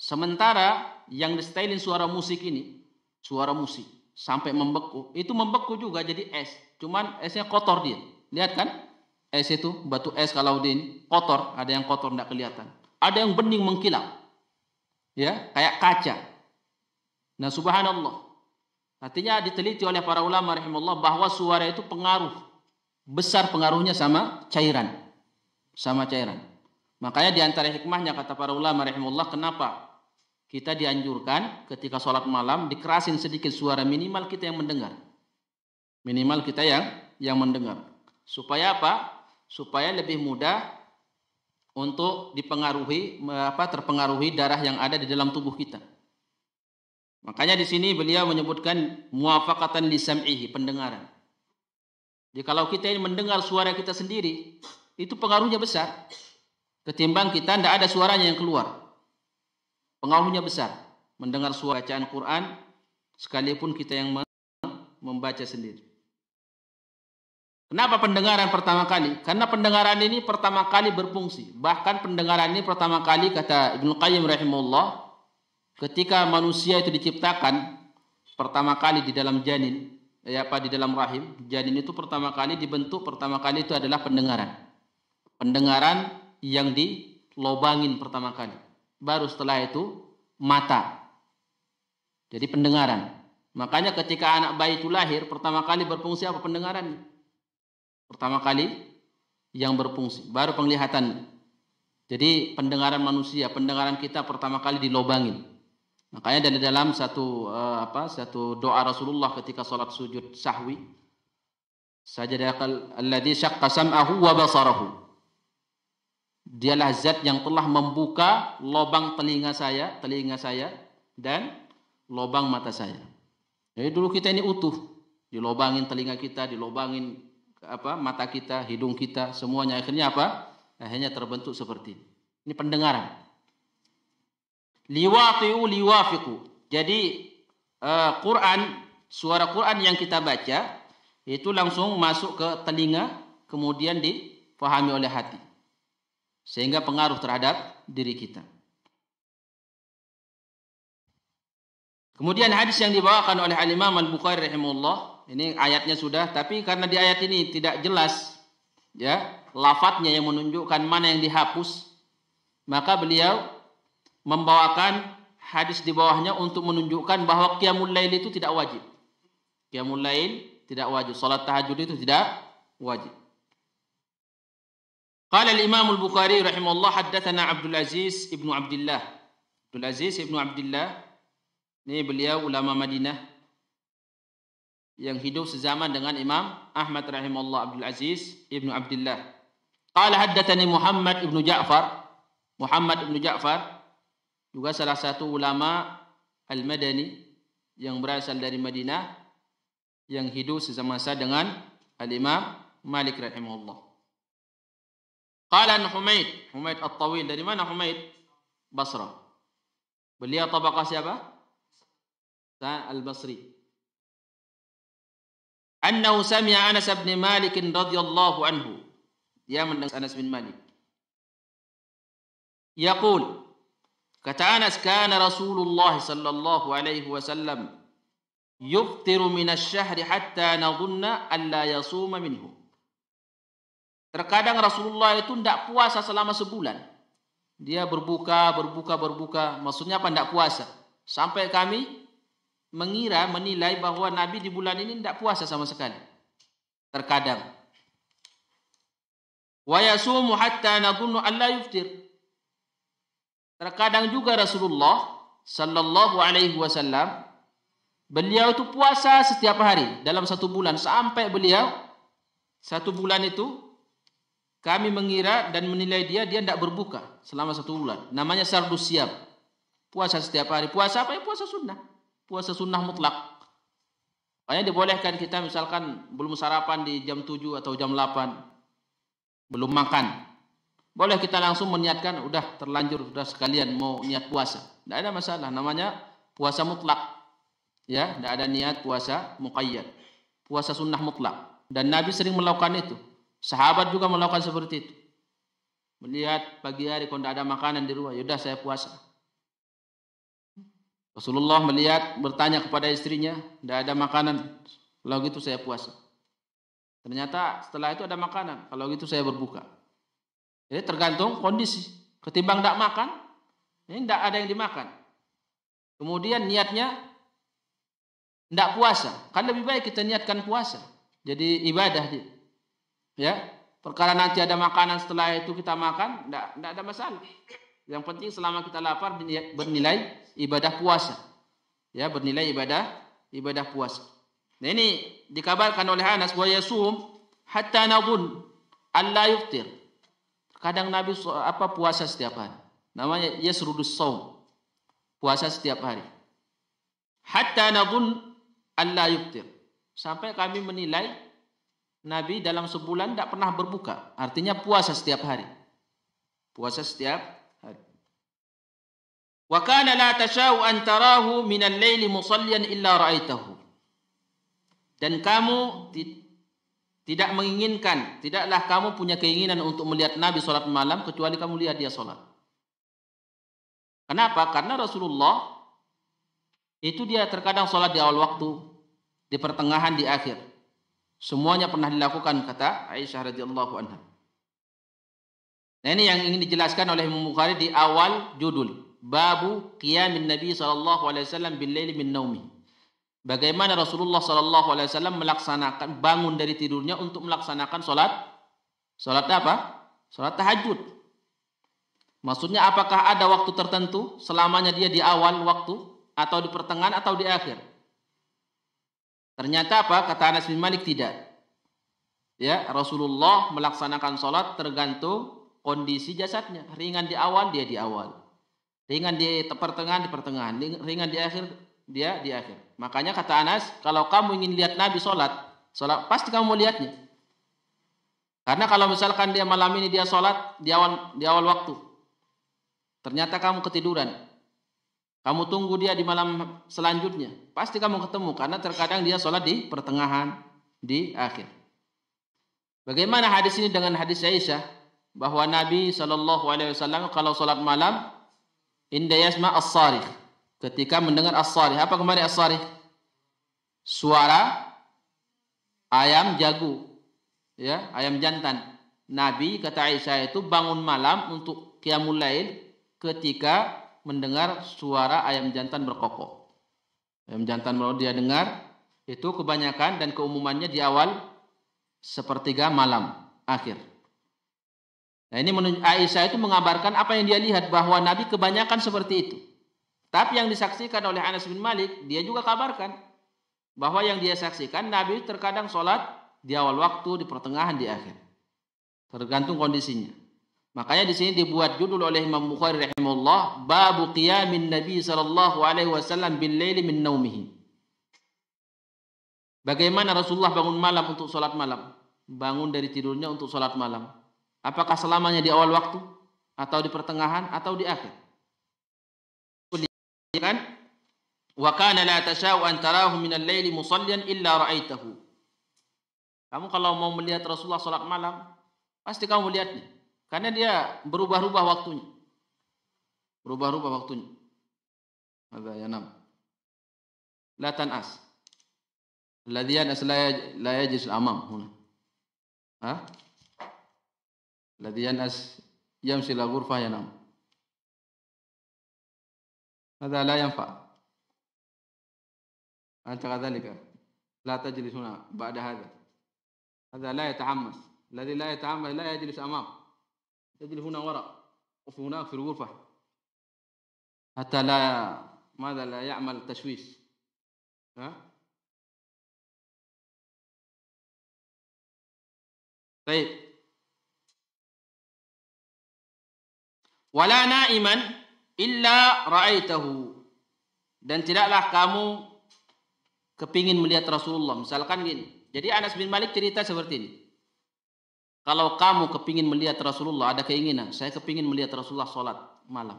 S1: Sementara yang disetelin suara musik ini, suara musik sampai membeku, itu membeku juga jadi es. Cuman esnya kotor dia. Lihat kan? Es itu batu es kalau di kotor, ada yang kotor tidak kelihatan. Ada yang bening mengkilap. Ya, kayak kaca. Nah, subhanallah. Artinya diteliti oleh para ulama rahimullah bahwa suara itu pengaruh besar pengaruhnya sama cairan. Sama cairan. Makanya diantara hikmahnya kata para ulama rahimullah kenapa kita dianjurkan ketika sholat malam dikerasin sedikit suara minimal kita yang mendengar. Minimal kita yang yang mendengar. Supaya apa? Supaya lebih mudah untuk dipengaruhi apa terpengaruhi darah yang ada di dalam tubuh kita. Makanya di sini beliau menyebutkan muafakatan di sam'ihi, pendengaran. Jadi kalau kita ini mendengar suara kita sendiri, itu pengaruhnya besar. Ketimbang kita tidak ada suaranya yang keluar. Pengaruhnya besar. Mendengar suara bacaan Quran, sekalipun kita yang membaca sendiri. Kenapa pendengaran pertama kali? Karena pendengaran ini pertama kali berfungsi. Bahkan pendengaran ini pertama kali kata Ibnu Qayyim rahimahullah ketika manusia itu diciptakan pertama kali di dalam janin, ya apa di dalam rahim, janin itu pertama kali dibentuk pertama kali itu adalah pendengaran. Pendengaran yang dilobangin pertama kali baru setelah itu mata. Jadi pendengaran. Makanya ketika anak bayi itu lahir, pertama kali berfungsi apa pendengaran? Pertama kali yang berfungsi, baru penglihatan. Jadi pendengaran manusia, pendengaran kita pertama kali dilobangin. Makanya dari dalam satu eh, apa satu doa Rasulullah ketika sholat sujud sahwi, sajadah ladhi syakka sam'ahu wa basarahu. Dialah zat yang telah membuka lubang telinga saya, telinga saya dan lubang mata saya. Jadi dulu kita ini utuh, dilobangin telinga kita, dilobangin apa mata kita, hidung kita, semuanya akhirnya apa? Akhirnya terbentuk seperti ini. Ini pendengaran. Liwafiu liwafiku. Jadi uh, Quran, suara Quran yang kita baca itu langsung masuk ke telinga, kemudian dipahami oleh hati sehingga pengaruh terhadap diri kita. Kemudian hadis yang dibawakan oleh Al-Imam Al-Bukhari rahimahullah, ini ayatnya sudah, tapi karena di ayat ini tidak jelas ya, lafadznya yang menunjukkan mana yang dihapus, maka beliau membawakan hadis di bawahnya untuk menunjukkan bahwa qiyamul lail itu tidak wajib. Qiyamul lail tidak wajib, salat tahajud itu tidak wajib. قال الإمام البخاري رحمه الله حدثنا عبد العزيز ابن عبد الله عبد العزيز ابن عبد الله ini beliau ulama Madinah yang hidup sezaman dengan Imam Ahmad rahimahullah Abdul Aziz ibnu Abdullah. Qala haddathani Muhammad ibnu Ja'far. Muhammad ibnu Ja'far juga salah satu ulama Al-Madani yang berasal dari Madinah yang hidup sezaman sezamasa dengan Al-Imam Malik rahimahullah. قال أن حميد حميد الطويل دري من حميد بصرة بلية طبقة سبا البصري أنه سمع أنس بن مالك رضي الله عنه يا من أنس بن مالك يقول كتانس كان رسول الله صلى الله عليه وسلم يفطر من الشهر حتى نظن ألا يصوم منه Terkadang Rasulullah itu tidak puasa selama sebulan. Dia berbuka, berbuka, berbuka. Maksudnya apa? Tidak puasa. Sampai kami mengira, menilai bahwa Nabi di bulan ini tidak puasa sama sekali. Terkadang. Wa yasumu hatta nadhunnu Allah la Terkadang juga Rasulullah sallallahu alaihi wasallam beliau itu puasa setiap hari dalam satu bulan sampai beliau satu bulan itu kami mengira dan menilai dia, dia tidak berbuka selama satu bulan. Namanya sardu siap. Puasa setiap hari. Puasa apa ya? Puasa sunnah. Puasa sunnah mutlak. Makanya dibolehkan kita misalkan belum sarapan di jam 7 atau jam 8. Belum makan. Boleh kita langsung meniatkan, udah terlanjur, udah sekalian mau niat puasa. Tidak ada masalah. Namanya puasa mutlak. Ya, tidak ada niat puasa muqayyad. Puasa sunnah mutlak. Dan Nabi sering melakukan itu. Sahabat juga melakukan seperti itu. Melihat pagi hari kalau tidak ada makanan di rumah, yaudah saya puasa. Rasulullah melihat bertanya kepada istrinya, tidak ada makanan, kalau gitu saya puasa. Ternyata setelah itu ada makanan, kalau gitu saya berbuka. Jadi tergantung kondisi. Ketimbang tidak makan, ini tidak ada yang dimakan. Kemudian niatnya tidak puasa. Kan lebih baik kita niatkan puasa. Jadi ibadah dia. Ya, perkara nanti ada makanan setelah itu kita makan, tidak ada masalah. Yang penting selama kita lapar bernilai ibadah puasa. Ya, bernilai ibadah ibadah puasa. Nah ini dikabarkan oleh Anas wa yasum hatta nabun Allah yuftir. Kadang Nabi apa puasa setiap hari. Namanya yasrudus saum. Puasa setiap hari. Hatta nabun Allah yuftir. Sampai kami menilai Nabi dalam sebulan tidak pernah berbuka. Artinya puasa setiap hari. Puasa setiap hari. Wa kana la tashau an tarahu min al-laili musalliyan illa ra'aitahu. Dan kamu tidak menginginkan, tidaklah kamu punya keinginan untuk melihat Nabi salat malam kecuali kamu lihat dia salat. Kenapa? Karena Rasulullah itu dia terkadang salat di awal waktu, di pertengahan, di akhir. Semuanya pernah dilakukan kata Aisyah radhiyallahu anha. Nah ini yang ingin dijelaskan oleh Imam Bukhari di awal judul Babu Qiyamin Nabi sallallahu alaihi wasallam bil laili min naumi. Bagaimana Rasulullah sallallahu alaihi wasallam melaksanakan bangun dari tidurnya untuk melaksanakan salat salat apa? Salat tahajud. Maksudnya apakah ada waktu tertentu selamanya dia di awal waktu atau di pertengahan atau di akhir? Ternyata apa? Kata Anas bin Malik tidak. Ya, Rasulullah melaksanakan sholat tergantung kondisi jasadnya. Ringan di awal, dia di awal. Ringan di pertengahan, di pertengahan. Ringan di akhir, dia di akhir. Makanya kata Anas, kalau kamu ingin lihat Nabi sholat, sholat pasti kamu mau lihatnya. Karena kalau misalkan dia malam ini dia sholat di awal di awal waktu, ternyata kamu ketiduran, kamu tunggu dia di malam selanjutnya. Pasti kamu ketemu karena terkadang dia sholat di pertengahan, di akhir. Bagaimana hadis ini dengan hadis Aisyah bahwa Nabi Shallallahu Alaihi Wasallam kalau sholat malam indayasma as ketika mendengar as -sarih. apa kemarin as -sarih? suara ayam jago ya ayam jantan Nabi kata Aisyah itu bangun malam untuk qiyamul ketika mendengar suara ayam jantan berkokok. Ayam jantan baru dia dengar itu kebanyakan dan keumumannya di awal sepertiga malam akhir. Nah ini Aisyah itu mengabarkan apa yang dia lihat bahwa Nabi kebanyakan seperti itu. Tapi yang disaksikan oleh Anas bin Malik dia juga kabarkan bahwa yang dia saksikan Nabi terkadang sholat di awal waktu, di pertengahan, di akhir. Tergantung kondisinya. Makanya di sini dibuat judul oleh Imam Bukhari rahimahullah Babu qiyamin Nabi sallallahu alaihi wasallam bil laili min naumihi. Bagaimana Rasulullah bangun malam untuk sholat malam? Bangun dari tidurnya untuk sholat malam. Apakah selamanya di awal waktu atau di pertengahan atau di akhir? Kan? Wa kana la tasha'u an tarahu min al-laili musallian illa ra'aitahu. Kamu kalau mau melihat Rasulullah sholat malam, pasti kamu melihatnya. Karena dia berubah-ubah waktunya. Berubah-ubah waktunya. Ada yang enam. La tan'as. Ladian aslaya laya jis amam. Huna.
S2: Ha? as yam sila gurfa yang enam. Ada la yang fa. Anta kata ni ka. La tajlis huna. Ba'da Ada la yata'amas.
S1: Ladi la yata'amas. La yajlis amam. يجري هنا وراء وفي هناك في الغرفة
S2: حتى لا ماذا لا يعمل تشويش ها طيب wala naiman illa ra'aitahu dan tidaklah kamu
S1: kepingin melihat Rasulullah misalkan gini jadi Anas bin Malik cerita seperti ini kalau kamu kepingin melihat Rasulullah, ada keinginan, saya kepingin melihat Rasulullah sholat malam.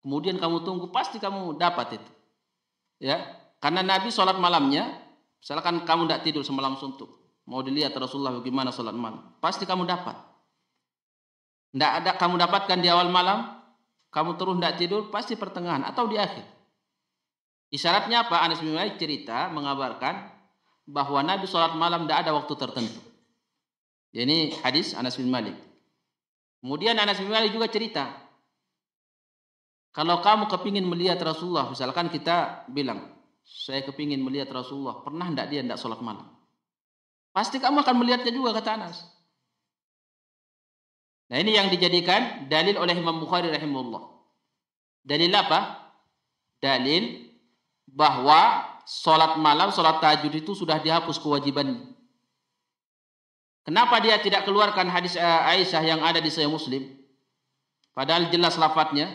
S1: Kemudian kamu tunggu, pasti kamu dapat itu. Ya, karena Nabi sholat malamnya, misalkan kamu tidak tidur semalam suntuk, mau dilihat Rasulullah bagaimana sholat malam, pasti kamu dapat. Tidak ada kamu dapatkan di awal malam, kamu terus tidak tidur, pasti pertengahan atau di akhir. Isyaratnya apa? Anas bin Malik cerita mengabarkan bahwa Nabi sholat malam tidak ada waktu tertentu. Ya, ini hadis Anas bin Malik. Kemudian Anas bin Malik juga cerita. Kalau kamu kepingin melihat Rasulullah, misalkan kita bilang, saya kepingin melihat Rasulullah, pernah tidak dia tidak sholat malam? Pasti kamu akan melihatnya juga, kata Anas. Nah ini yang dijadikan dalil oleh Imam Bukhari rahimahullah. Dalil apa? Dalil bahwa sholat malam, sholat tahajud itu sudah dihapus kewajiban Kenapa dia tidak keluarkan hadis eh, Aisyah yang ada di Sahih Muslim? Padahal jelas lafadznya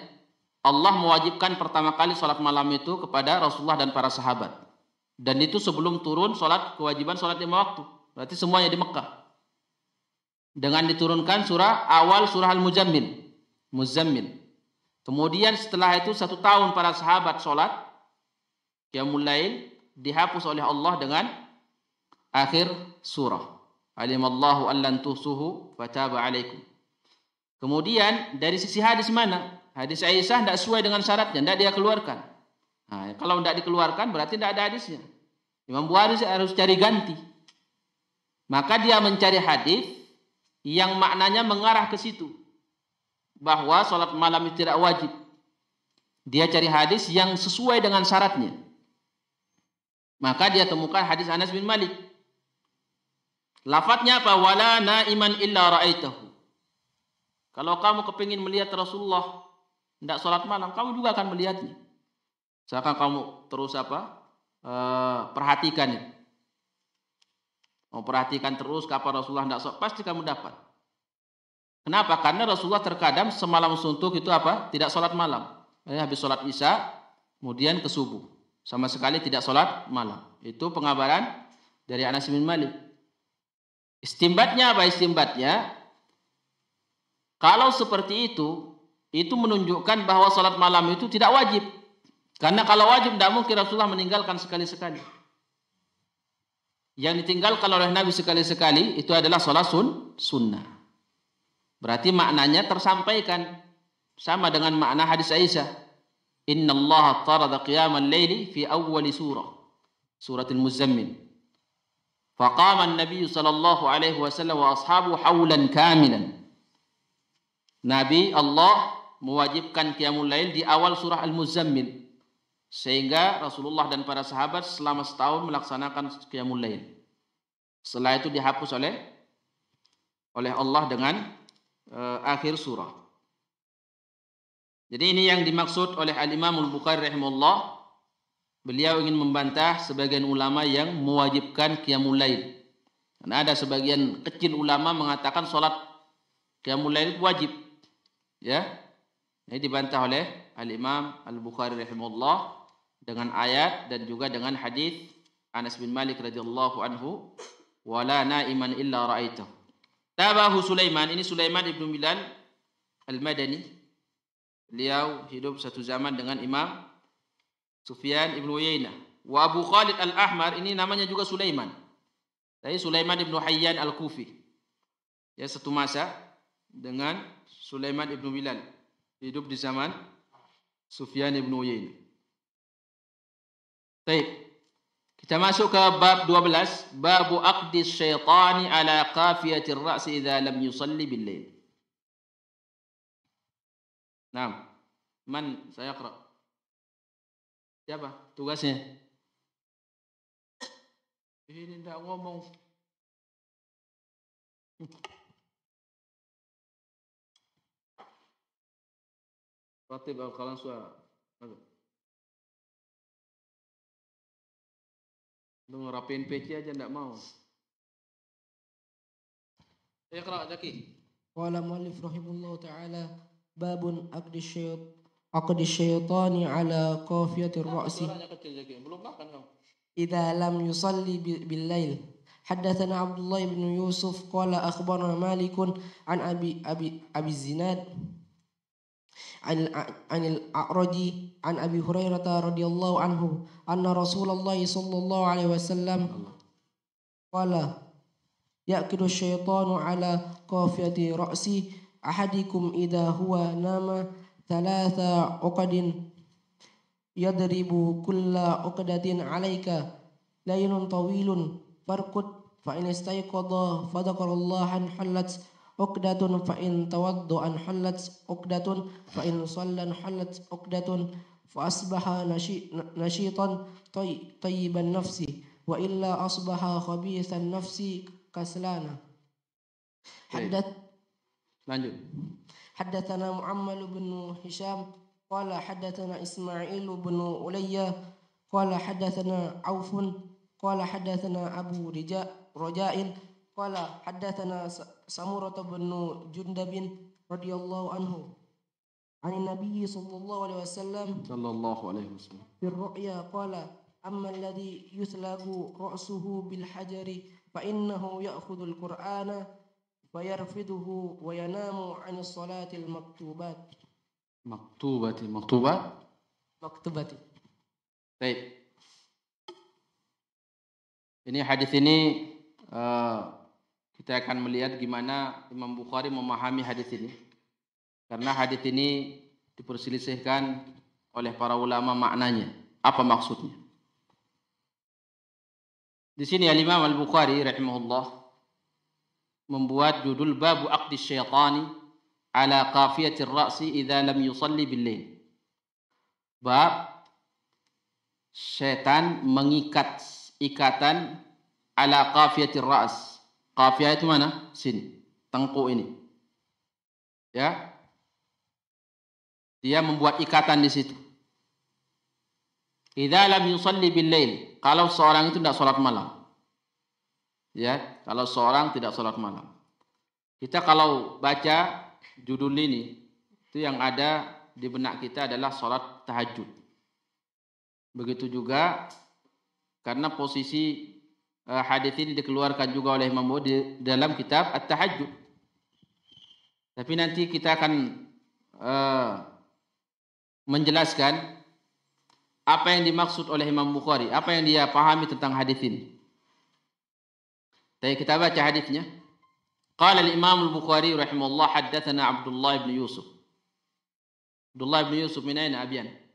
S1: Allah mewajibkan pertama kali sholat malam itu kepada Rasulullah dan para sahabat. Dan itu sebelum turun sholat kewajiban sholat lima waktu. Berarti semuanya di Mekah. Dengan diturunkan surah awal surah al mujammin Muzammil. Kemudian setelah itu satu tahun para sahabat sholat. yang mulai dihapus oleh Allah dengan akhir surah alimallahu allan tuhsuhu fataba alaikum. Kemudian dari sisi hadis mana? Hadis Aisyah tidak sesuai dengan syaratnya, tidak dia keluarkan. Nah, kalau tidak dikeluarkan berarti tidak ada hadisnya. Imam Bukhari harus cari ganti. Maka dia mencari hadis yang maknanya mengarah ke situ bahwa sholat malam itu tidak wajib. Dia cari hadis yang sesuai dengan syaratnya. Maka dia temukan hadis Anas bin Malik Lafadznya apa? Wala naiman illa ra'aitahu. Kalau kamu kepingin melihat Rasulullah tidak sholat malam, kamu juga akan melihatnya. Misalkan kamu terus apa? E, perhatikan itu. Mau perhatikan terus kapan Rasulullah tidak sholat, pasti kamu dapat. Kenapa? Karena Rasulullah terkadang semalam suntuk itu apa? Tidak sholat malam. Jadi eh, habis sholat isya, kemudian ke subuh. Sama sekali tidak sholat malam. Itu pengabaran dari Anas bin Malik. Istimbatnya apa istimbatnya? Kalau seperti itu, itu menunjukkan bahwa salat malam itu tidak wajib. Karena kalau wajib tidak mungkin Rasulullah meninggalkan sekali-sekali. Yang ditinggalkan oleh Nabi sekali-sekali itu adalah salat sun, sunnah. Berarti maknanya tersampaikan sama dengan makna hadis Aisyah. Inna Allah tarada qiyamal laili fi awwali surah. Suratul Muzammil. فقام النبي صلى الله عليه وسلم وأصحابه حولا كاملا Nabi Allah mewajibkan Qiyamul Lail di awal surah Al-Muzammil sehingga Rasulullah dan para sahabat selama setahun melaksanakan Qiyamul Lail. Setelah itu dihapus oleh oleh Allah dengan uh, akhir surah. Jadi ini yang dimaksud oleh Al-Imam Al-Bukhari rahimahullah beliau ingin membantah sebagian ulama yang mewajibkan qiyamul lail. Karena ada sebagian kecil ulama mengatakan salat qiyamul lail wajib. Ya. Ini dibantah oleh Al-Imam Al-Bukhari rahimahullah dengan ayat dan juga dengan hadis Anas bin Malik radhiyallahu anhu wala naiman illa ra'aitahu. Tabahu Sulaiman, ini Sulaiman ibnu Bilal Al-Madani. Beliau hidup satu zaman dengan Imam Sufyan ibnu Uyainah. Wa Abu Khalid al-Ahmar ini namanya juga Sulaiman. tapi Sulaiman ibnu Hayyan al-Kufi. Ya satu masa dengan Sulaiman ibnu Bilal. Hidup di zaman Sufyan ibnu Uyainah. Baik. Kita masuk ke bab 12, babu aqdi syaitani ala qafiyati rasi ras idza lam yusalli bil-lail.
S2: Man sayaqra? Siapa? Tugasnya. Ini tidak ngomong. Ratib al-kalam suara. Lu ngerapiin peci aja ndak mau. Jaki.
S4: Wa la muallif rahimullah taala babun aqdi syait عقد الشيطان على قافية الرأس إذا لم يصلي بالليل حدثنا عبد الله بن يوسف قال أخبرنا مالك عن أبي أبي أبي الزناد عن عن الأعرج عن أبي هريرة رضي الله عنه أن رسول الله صلى الله عليه وسلم قال يأكل الشيطان على قافية رأس أحدكم إذا هو نام ثلاث عقد يضرب كل عقدة عليك ليل طويل فاركد فإن استيقظ فذكر الله انحلت عقدة فإن توضأ انحلت عقدة فإن صلى انحلت عقدة فأصبح نشيطا طيب النفس وإلا أصبح خبيث النفس كسلانا حدث lanjut حدثنا معمل بن هشام قال حدثنا إسماعيل بن أولية قال حدثنا عوف قال حدثنا أبو رجاء رجاء قال حدثنا سمرة بن جندب رضي الله عنه عن النبي صلى الله عليه وسلم
S1: صلى الله عليه وسلم
S4: في الرؤيا قال أما الذي يثلغ رأسه بالحجر فإنه يأخذ القرآن fayarfiduhu wa yanamu an salatil maktubat
S1: مكتوبة مكتوبة maktubati baik ini hadis ini uh, kita akan melihat gimana Imam Bukhari memahami hadis ini karena hadis ini diperselisihkan oleh para ulama maknanya apa maksudnya di sini Al Imam Al Bukhari rahimahullah membuat judul babu aqdi syaitani ala kafiyatir ra'si idza lam yusalli bil Bab setan mengikat ikatan ala kafiyatir ra's. Kafiyah itu mana? Sini, Tengku ini. Ya. Dia membuat ikatan di situ. Idza lam yusalli bil Kalau seorang itu tidak sholat malam ya kalau seorang tidak sholat malam. Kita kalau baca judul ini itu yang ada di benak kita adalah sholat tahajud. Begitu juga karena posisi uh, hadis ini dikeluarkan juga oleh Imam di dalam kitab At-Tahajjud. Tapi nanti kita akan uh, menjelaskan apa yang dimaksud oleh Imam Bukhari, apa yang dia pahami tentang hadis ini. طيب كتابات حديثنا قال الإمام البخاري رحمه الله حدثنا عبد الله بن يوسف عبد الله بن يوسف من أين أبيان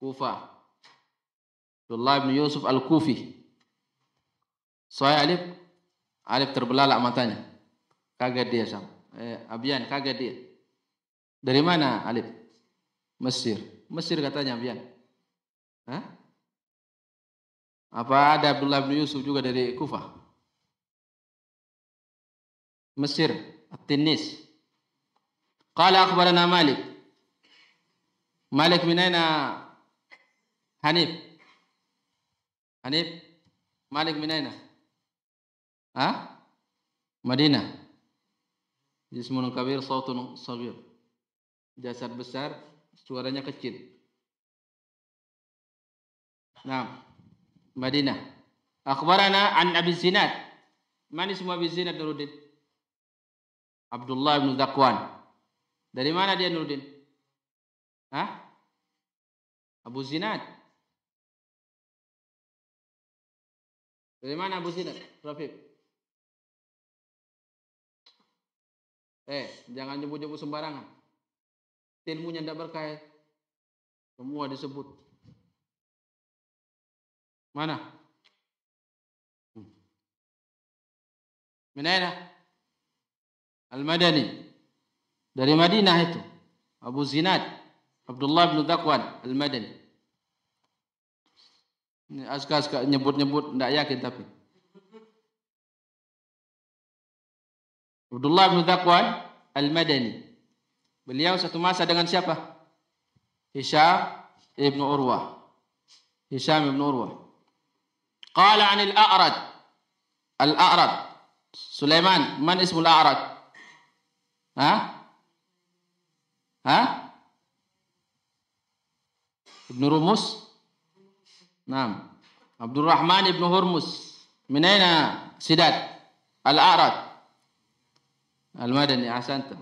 S1: كوفة عبد الله بن يوسف الكوفي صحيح ألف ألف terbelalak matanya kaget dia sam eh, Abian kaget dia dari mana Alif Mesir Mesir katanya Abian Hah? Apa ada Abdullah bin Yusuf juga dari Kufah? Mesir, At-Tinis. Qala akhbarana Malik. Malik min aina? Hanif. Hanif. Malik min aina? Ha? Madinah. Jismun kabir, sautun sabir Jasad besar, suaranya kecil. Nah, Madinah. Akhbarana an Abi Zinad. Mana semua Abi Zinad Nuruddin? Abdullah bin Zakwan. Dari mana dia
S2: Nuruddin? Hah? Abu Zinad. Dari mana Abu Zinad? Rafiq. Eh, jangan nyebut-nyebut sembarangan. Ilmunya tidak berkait. Ya. Semua disebut. Mana? Mana? aina? Al-Madani. Dari Madinah itu.
S1: Abu Zinad. Abdullah bin Zakwan Al-Madani. aska-aska nyebut-nyebut tidak yakin tapi. Abdullah bin Zakwan Al-Madani. Beliau satu masa dengan siapa? Hisham ibn Urwah. Hisham ibn Urwah. قال عن الأعرج الأعرج سليمان من اسم الأعرج ها ها ابن رموس نعم عبد الرحمن بن هرمز من أين سداد الأعرج المدني أحسنت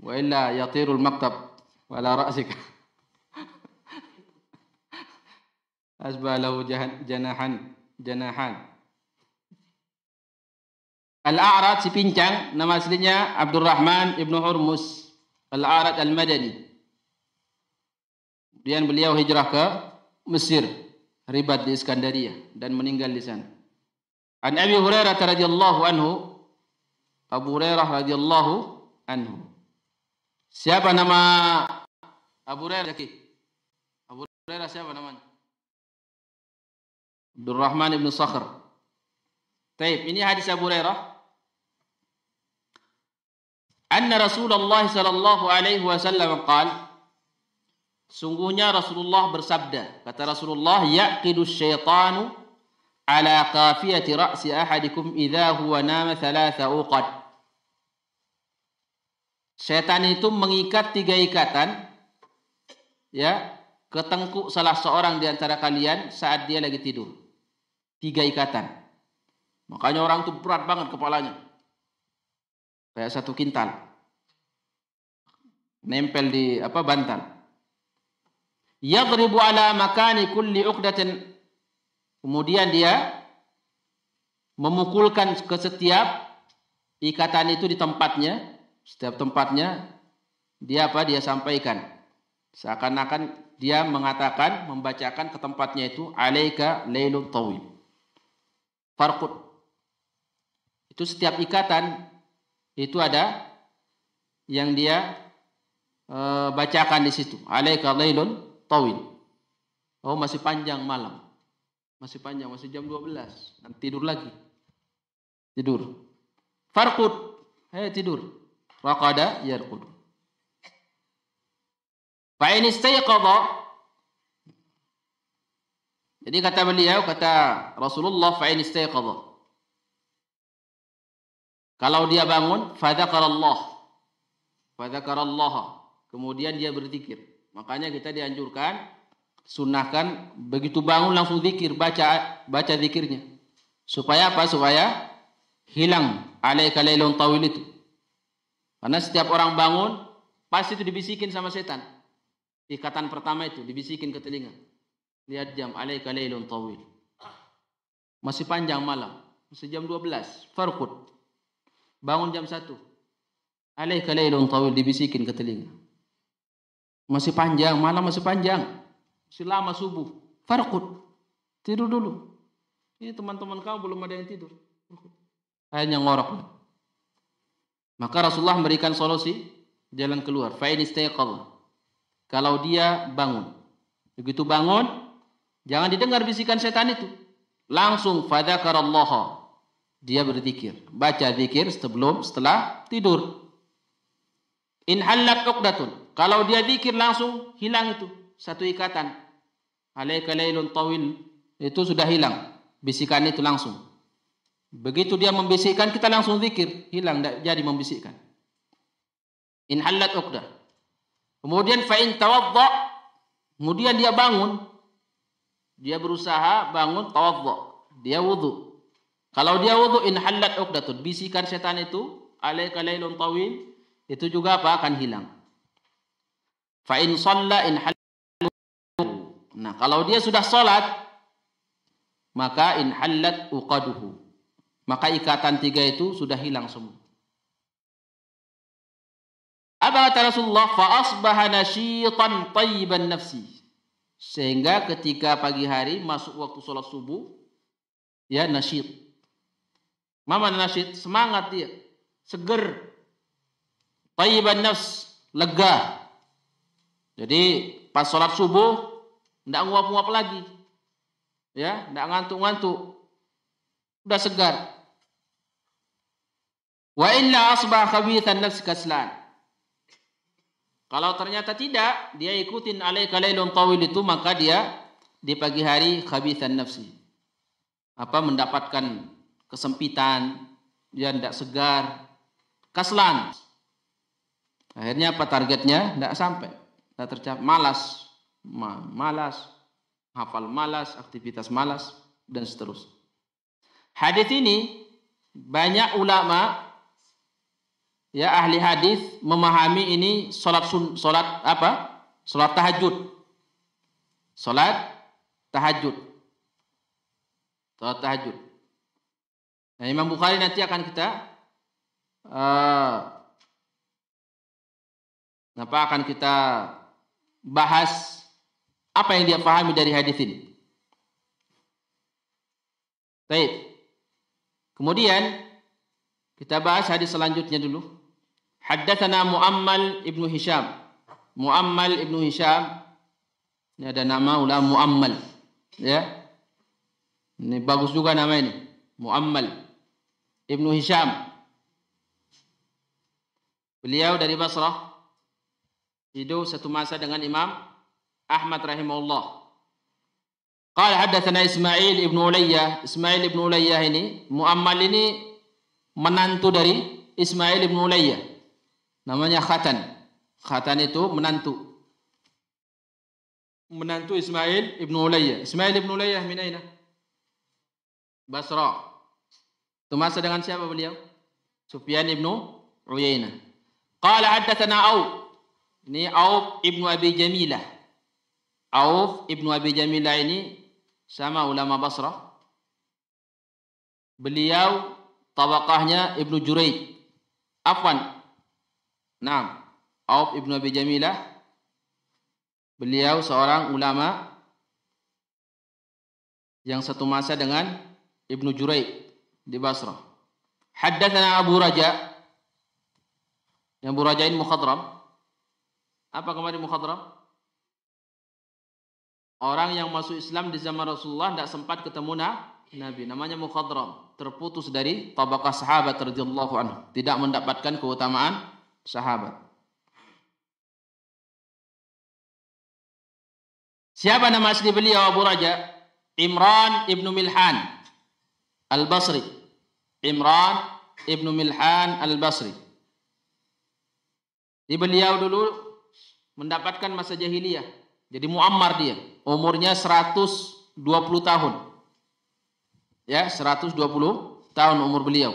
S1: وإلا يطير المكتب على رأسك أشبه له جناحا janahan. Al-A'rad si pincang, nama aslinya Abdurrahman ibnu Hurmus. Al-A'rad al-Madani. Kemudian beliau hijrah ke Mesir, ribat di Iskandaria dan meninggal di sana. An Abi Hurairah radhiyallahu anhu, Abu Hurairah radhiyallahu anhu. Siapa nama Abu Hurairah? Abu Hurairah siapa namanya? Abdurrahman ibn Sakhr. Taib, ini hadis Abu Hurairah. Anna Rasulullah sallallahu alaihi wasallam qala Sungguhnya Rasulullah bersabda, kata Rasulullah, yaqidu syaitanu ala qafiyati ra'si ahadikum idza huwa nama thalatha uqad. Setan itu mengikat tiga ikatan ya ketengkuk salah seorang di antara kalian saat dia lagi tidur tiga ikatan. Makanya orang itu berat banget kepalanya. Kayak satu kintal. Nempel di apa bantal. Yadribu ala makani kulli uqdatin. Kemudian dia memukulkan ke setiap ikatan itu di tempatnya. Setiap tempatnya dia apa? Dia sampaikan. Seakan-akan dia mengatakan, membacakan ke tempatnya itu alaika lailun tawil farqut. Itu setiap ikatan itu ada yang dia e, bacakan di situ. Alaika lailun tawil. Oh, masih panjang malam. Masih panjang, masih jam 12. Nanti tidur lagi. Tidur. Farqut. Hei tidur. Raqada yarqud. Fa in istayqadha jadi kata beliau, kata Rasulullah, fa'in istayqadha. Kalau dia bangun, fadzakarallah. Fadzakarallah. Kemudian dia berzikir. Makanya kita dianjurkan sunahkan begitu bangun langsung zikir, baca baca zikirnya. Supaya apa? Supaya hilang alaika lailun tawil itu. Karena setiap orang bangun pasti itu dibisikin sama setan. Ikatan pertama itu dibisikin ke telinga. Lihat jam, alaika laylun tawil. Masih panjang malam, masih jam 12. Farkut. Bangun jam 1. Alaika laylun tawil dibisikin ke telinga. Masih panjang, malam masih panjang. Masih lama subuh. Farqud. Tidur dulu. Ini teman-teman kamu belum ada yang tidur. Akhirnya ngorok. Maka Rasulullah memberikan solusi jalan keluar. Fa'in istayqadha. Kalau dia bangun. Begitu bangun, Jangan didengar bisikan setan itu. Langsung fadzakarallaha. Dia berzikir, baca zikir sebelum setelah tidur. In halat Kalau dia zikir langsung hilang itu satu ikatan. Alaika lailun tawil itu sudah hilang bisikan itu langsung. Begitu dia membisikkan kita langsung zikir, hilang tidak jadi membisikkan. In halat Kemudian fa in kemudian dia bangun, dia berusaha bangun tawadhu dia wudhu kalau dia wudhu in halat uqdatun bisikan setan itu alaika lailun tawil itu juga apa akan hilang fa in shalla in nah kalau dia sudah salat maka in halat uqaduhu maka ikatan tiga itu sudah hilang semua Aba Rasulullah fa asbaha nashitan tayyiban nafsi sehingga ketika pagi hari masuk waktu sholat subuh, ya nasyid. Mama nasyid, semangat dia, seger, tayyiban nafs, lega. Jadi pas sholat subuh, tidak nguap-nguap lagi. Ya, tidak ngantuk-ngantuk. Udah segar. Wa inna asbah khabithan nafs kaslan. Kalau ternyata tidak, dia ikutin alaika lailun tawil itu maka dia di pagi hari khabithan nafsi. Apa mendapatkan kesempitan, dia tidak segar, kaslan. Akhirnya apa targetnya? Tidak sampai, tidak tercapai. Malas, malas, hafal malas, aktivitas malas, dan seterusnya. Hadis ini banyak ulama ya ahli hadis memahami ini salat salat apa? Salat tahajud. Salat tahajud. Salat tahajud. Nah, Imam Bukhari nanti akan kita uh, apa akan kita bahas apa yang dia pahami dari hadis ini. Baik. Kemudian kita bahas hadis selanjutnya dulu. Haddatsana Muammal ibnu Hisham. Muammal ibnu Hisham. Ini ada nama ulama Muammal. Ya. Ini bagus juga nama ini. Muammal ibnu Hisham. Beliau dari Basrah. Hidup satu masa dengan Imam Ahmad rahimahullah. Qala haddatsana Ismail ibnu Ulayyah. Ismail ibnu Ulayyah ini Muammal ini menantu dari Ismail ibnu Ulayyah namanya Khatan. Khatan itu menantu. Menantu Ismail ibn Ulayyah. Ismail ibn Ulayyah min aina? Basra. Tumasa dengan siapa beliau? Sufyan ibn Uyainah. Qala tanah Auf. Ini Auf ibn Abi Jamilah. Auf ibn Abi Jamilah ini sama ulama Basra. Beliau tabaqahnya Ibnu Juraij. Afwan, Naam, Auf Ibnu Abi Jamilah beliau seorang ulama yang satu masa dengan Ibnu Juraib di Basrah. Haddatsana Abu Raja yang Abu Raja ini mukhadram. Apa kemarin mukhadram? Orang yang masuk Islam di zaman Rasulullah tidak sempat ketemu Nabi. Namanya mukhadram. Terputus dari tabaqah sahabat radhiyallahu anhu. Tidak mendapatkan keutamaan sahabat.
S2: Siapa nama asli beliau Abu Raja? Imran ibnu Milhan al-Basri. Imran
S1: ibnu Milhan al-Basri. Di beliau dulu mendapatkan masa jahiliyah. Jadi muammar dia. Umurnya 120 tahun. Ya, 120 tahun umur beliau.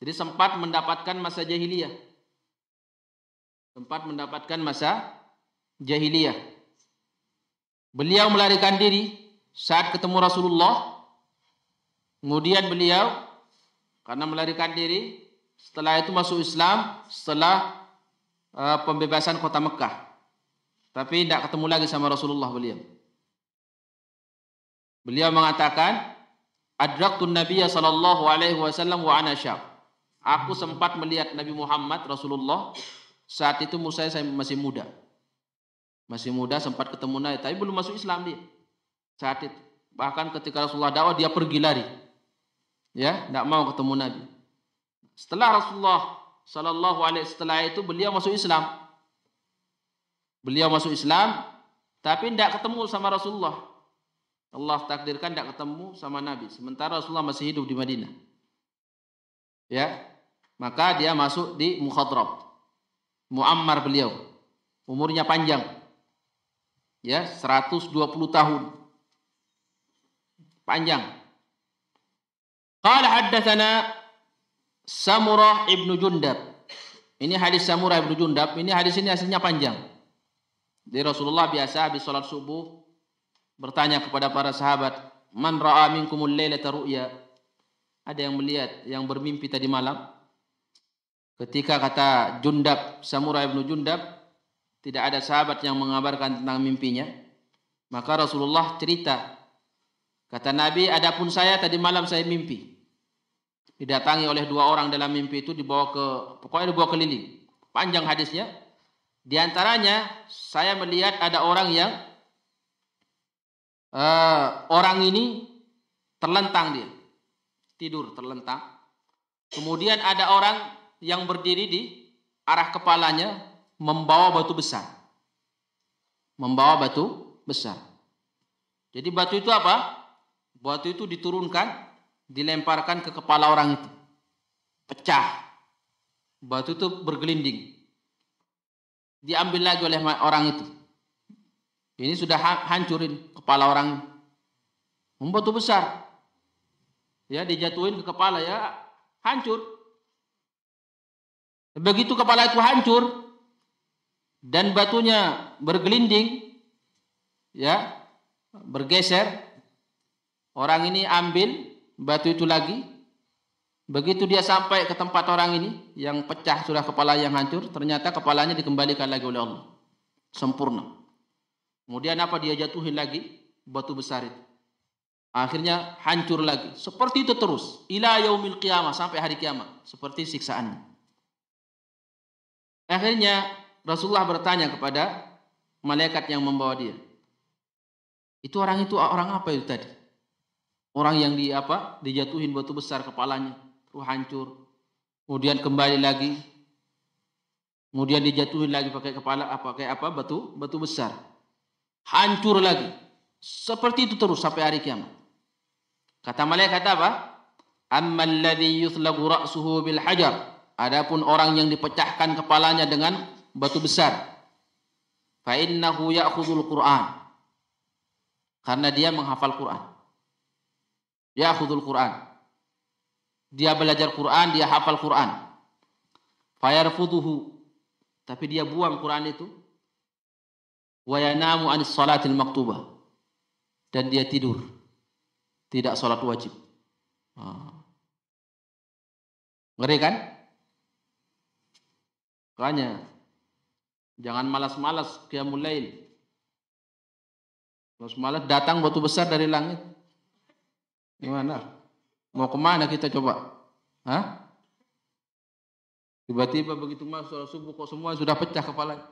S1: Jadi sempat mendapatkan masa jahiliyah sempat mendapatkan masa jahiliyah. Beliau melarikan diri saat ketemu Rasulullah. Kemudian beliau karena melarikan diri setelah itu masuk Islam setelah eh, pembebasan kota Mekah. Tapi tidak ketemu lagi sama Rasulullah beliau. Beliau mengatakan, "Adraktun Nabiyya sallallahu alaihi wasallam wa ana Aku sempat melihat Nabi Muhammad Rasulullah saat itu Musa saya masih muda. Masih muda sempat ketemu Nabi, tapi belum masuk Islam dia. Saat itu. Bahkan ketika Rasulullah dakwah dia pergi lari. Ya, tidak mau ketemu Nabi. Setelah Rasulullah Sallallahu Alaihi setelah itu beliau masuk Islam. Beliau masuk Islam, tapi tidak ketemu sama Rasulullah. Allah takdirkan tidak ketemu sama Nabi. Sementara Rasulullah masih hidup di Madinah. Ya, maka dia masuk di Mukhadrab. Muammar beliau. Umurnya panjang. Ya, 120 tahun. Panjang. Qala haddatsana Samurah ibnu Jundab. Ini hadis Samurah ibnu Jundab. Ini hadis ini hasilnya panjang. Di Rasulullah biasa habis sholat subuh bertanya kepada para sahabat, "Man ra'a minkumul lailata ru'ya?" Ada yang melihat, yang bermimpi tadi malam? Ketika kata Jundab, Samurai ibnu Jundab, tidak ada sahabat yang mengabarkan tentang mimpinya. Maka Rasulullah cerita. Kata Nabi, adapun saya tadi malam saya mimpi. Didatangi oleh dua orang dalam mimpi itu dibawa ke, pokoknya dibawa keliling. Panjang hadisnya. Di antaranya, saya melihat ada orang yang, uh, orang ini terlentang dia. Tidur terlentang. Kemudian ada orang yang berdiri di arah kepalanya membawa batu besar. Membawa batu besar. Jadi batu itu apa? Batu itu diturunkan, dilemparkan ke kepala orang itu. Pecah. Batu itu bergelinding. Diambil lagi oleh orang itu. Ini sudah hancurin kepala orang. Batu besar. Ya, dijatuhin ke kepala ya hancur. Begitu kepala itu hancur dan batunya bergelinding, ya, bergeser. Orang ini ambil batu itu lagi. Begitu dia sampai ke tempat orang ini yang pecah sudah kepala yang hancur, ternyata kepalanya dikembalikan lagi oleh Allah. Sempurna. Kemudian apa dia jatuhin lagi batu besar itu. Akhirnya hancur lagi. Seperti itu terus. Ila yaumil qiyamah sampai hari kiamat. Seperti siksaannya. Akhirnya Rasulullah bertanya kepada malaikat yang membawa dia. Itu orang itu orang apa itu tadi? Orang yang di apa? Dijatuhin batu besar kepalanya, terus hancur. Kemudian kembali lagi. Kemudian dijatuhin lagi pakai kepala apa? Ah, pakai apa? Batu batu besar. Hancur lagi. Seperti itu terus sampai hari kiamat. Kata malaikat apa? Amma alladhi yuthlagu ra'suhu bil hajar Adapun orang yang dipecahkan kepalanya dengan batu besar, fa innahu ya'khudul Qur'an. Karena dia menghafal Quran. Ya'khudul Qur'an. Dia belajar Quran, dia hafal Quran. Fayarfuduhu. Tapi dia buang Quran itu. Wa yanamu anis salatil maktubah. Dan dia tidur. Tidak salat wajib. Ah. Ngeri kan? Makanya jangan malas-malas qiyamul mulai. Malas-malas datang batu besar dari langit. Gimana? Mau kemana kita coba? Hah? Tiba-tiba begitu masuk subuh kok semua sudah pecah kepala.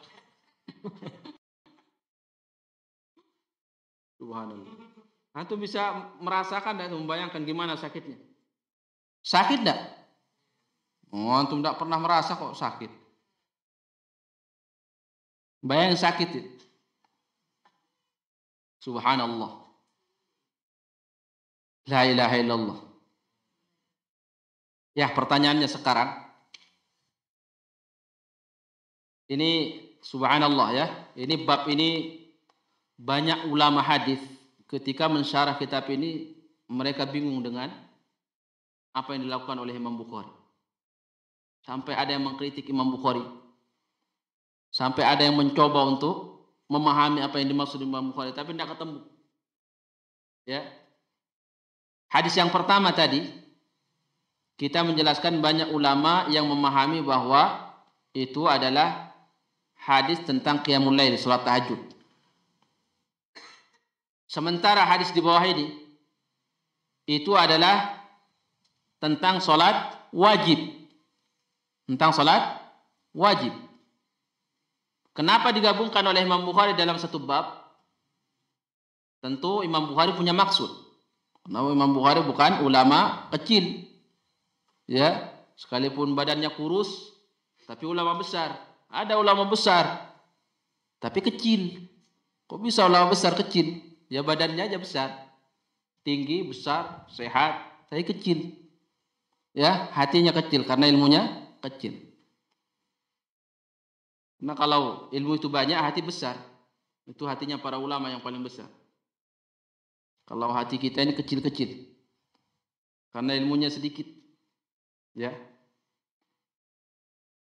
S2: Subhanallah.
S1: Antum bisa merasakan dan membayangkan gimana sakitnya. Sakit enggak? Oh, antum enggak pernah merasa kok sakit. Bayang sakit itu. Ya. Subhanallah.
S2: La ilaha illallah. Ya, pertanyaannya sekarang. Ini subhanallah
S1: ya. Ini bab ini banyak ulama hadis ketika mensyarah kitab ini mereka bingung dengan apa yang dilakukan oleh Imam Bukhari. Sampai ada yang mengkritik Imam Bukhari. Sampai ada yang mencoba untuk memahami apa yang dimaksud Imam Bukhari, tapi tidak ketemu. Ya. Hadis yang pertama tadi, kita menjelaskan banyak ulama yang memahami bahwa itu adalah hadis tentang qiyamul lail, sholat tahajud. Sementara hadis di bawah ini itu adalah tentang sholat wajib. Tentang sholat wajib. Kenapa digabungkan oleh Imam Bukhari dalam satu bab? Tentu Imam Bukhari punya maksud. Karena Imam Bukhari bukan ulama kecil. Ya, sekalipun badannya kurus tapi ulama besar. Ada ulama besar tapi kecil. Kok bisa ulama besar kecil? Ya badannya aja besar. Tinggi, besar, sehat, tapi kecil. Ya, hatinya kecil karena ilmunya kecil. Nah kalau ilmu itu banyak, hati besar. Itu hatinya para ulama yang paling besar. Kalau hati kita ini kecil-kecil. Karena ilmunya sedikit. Ya.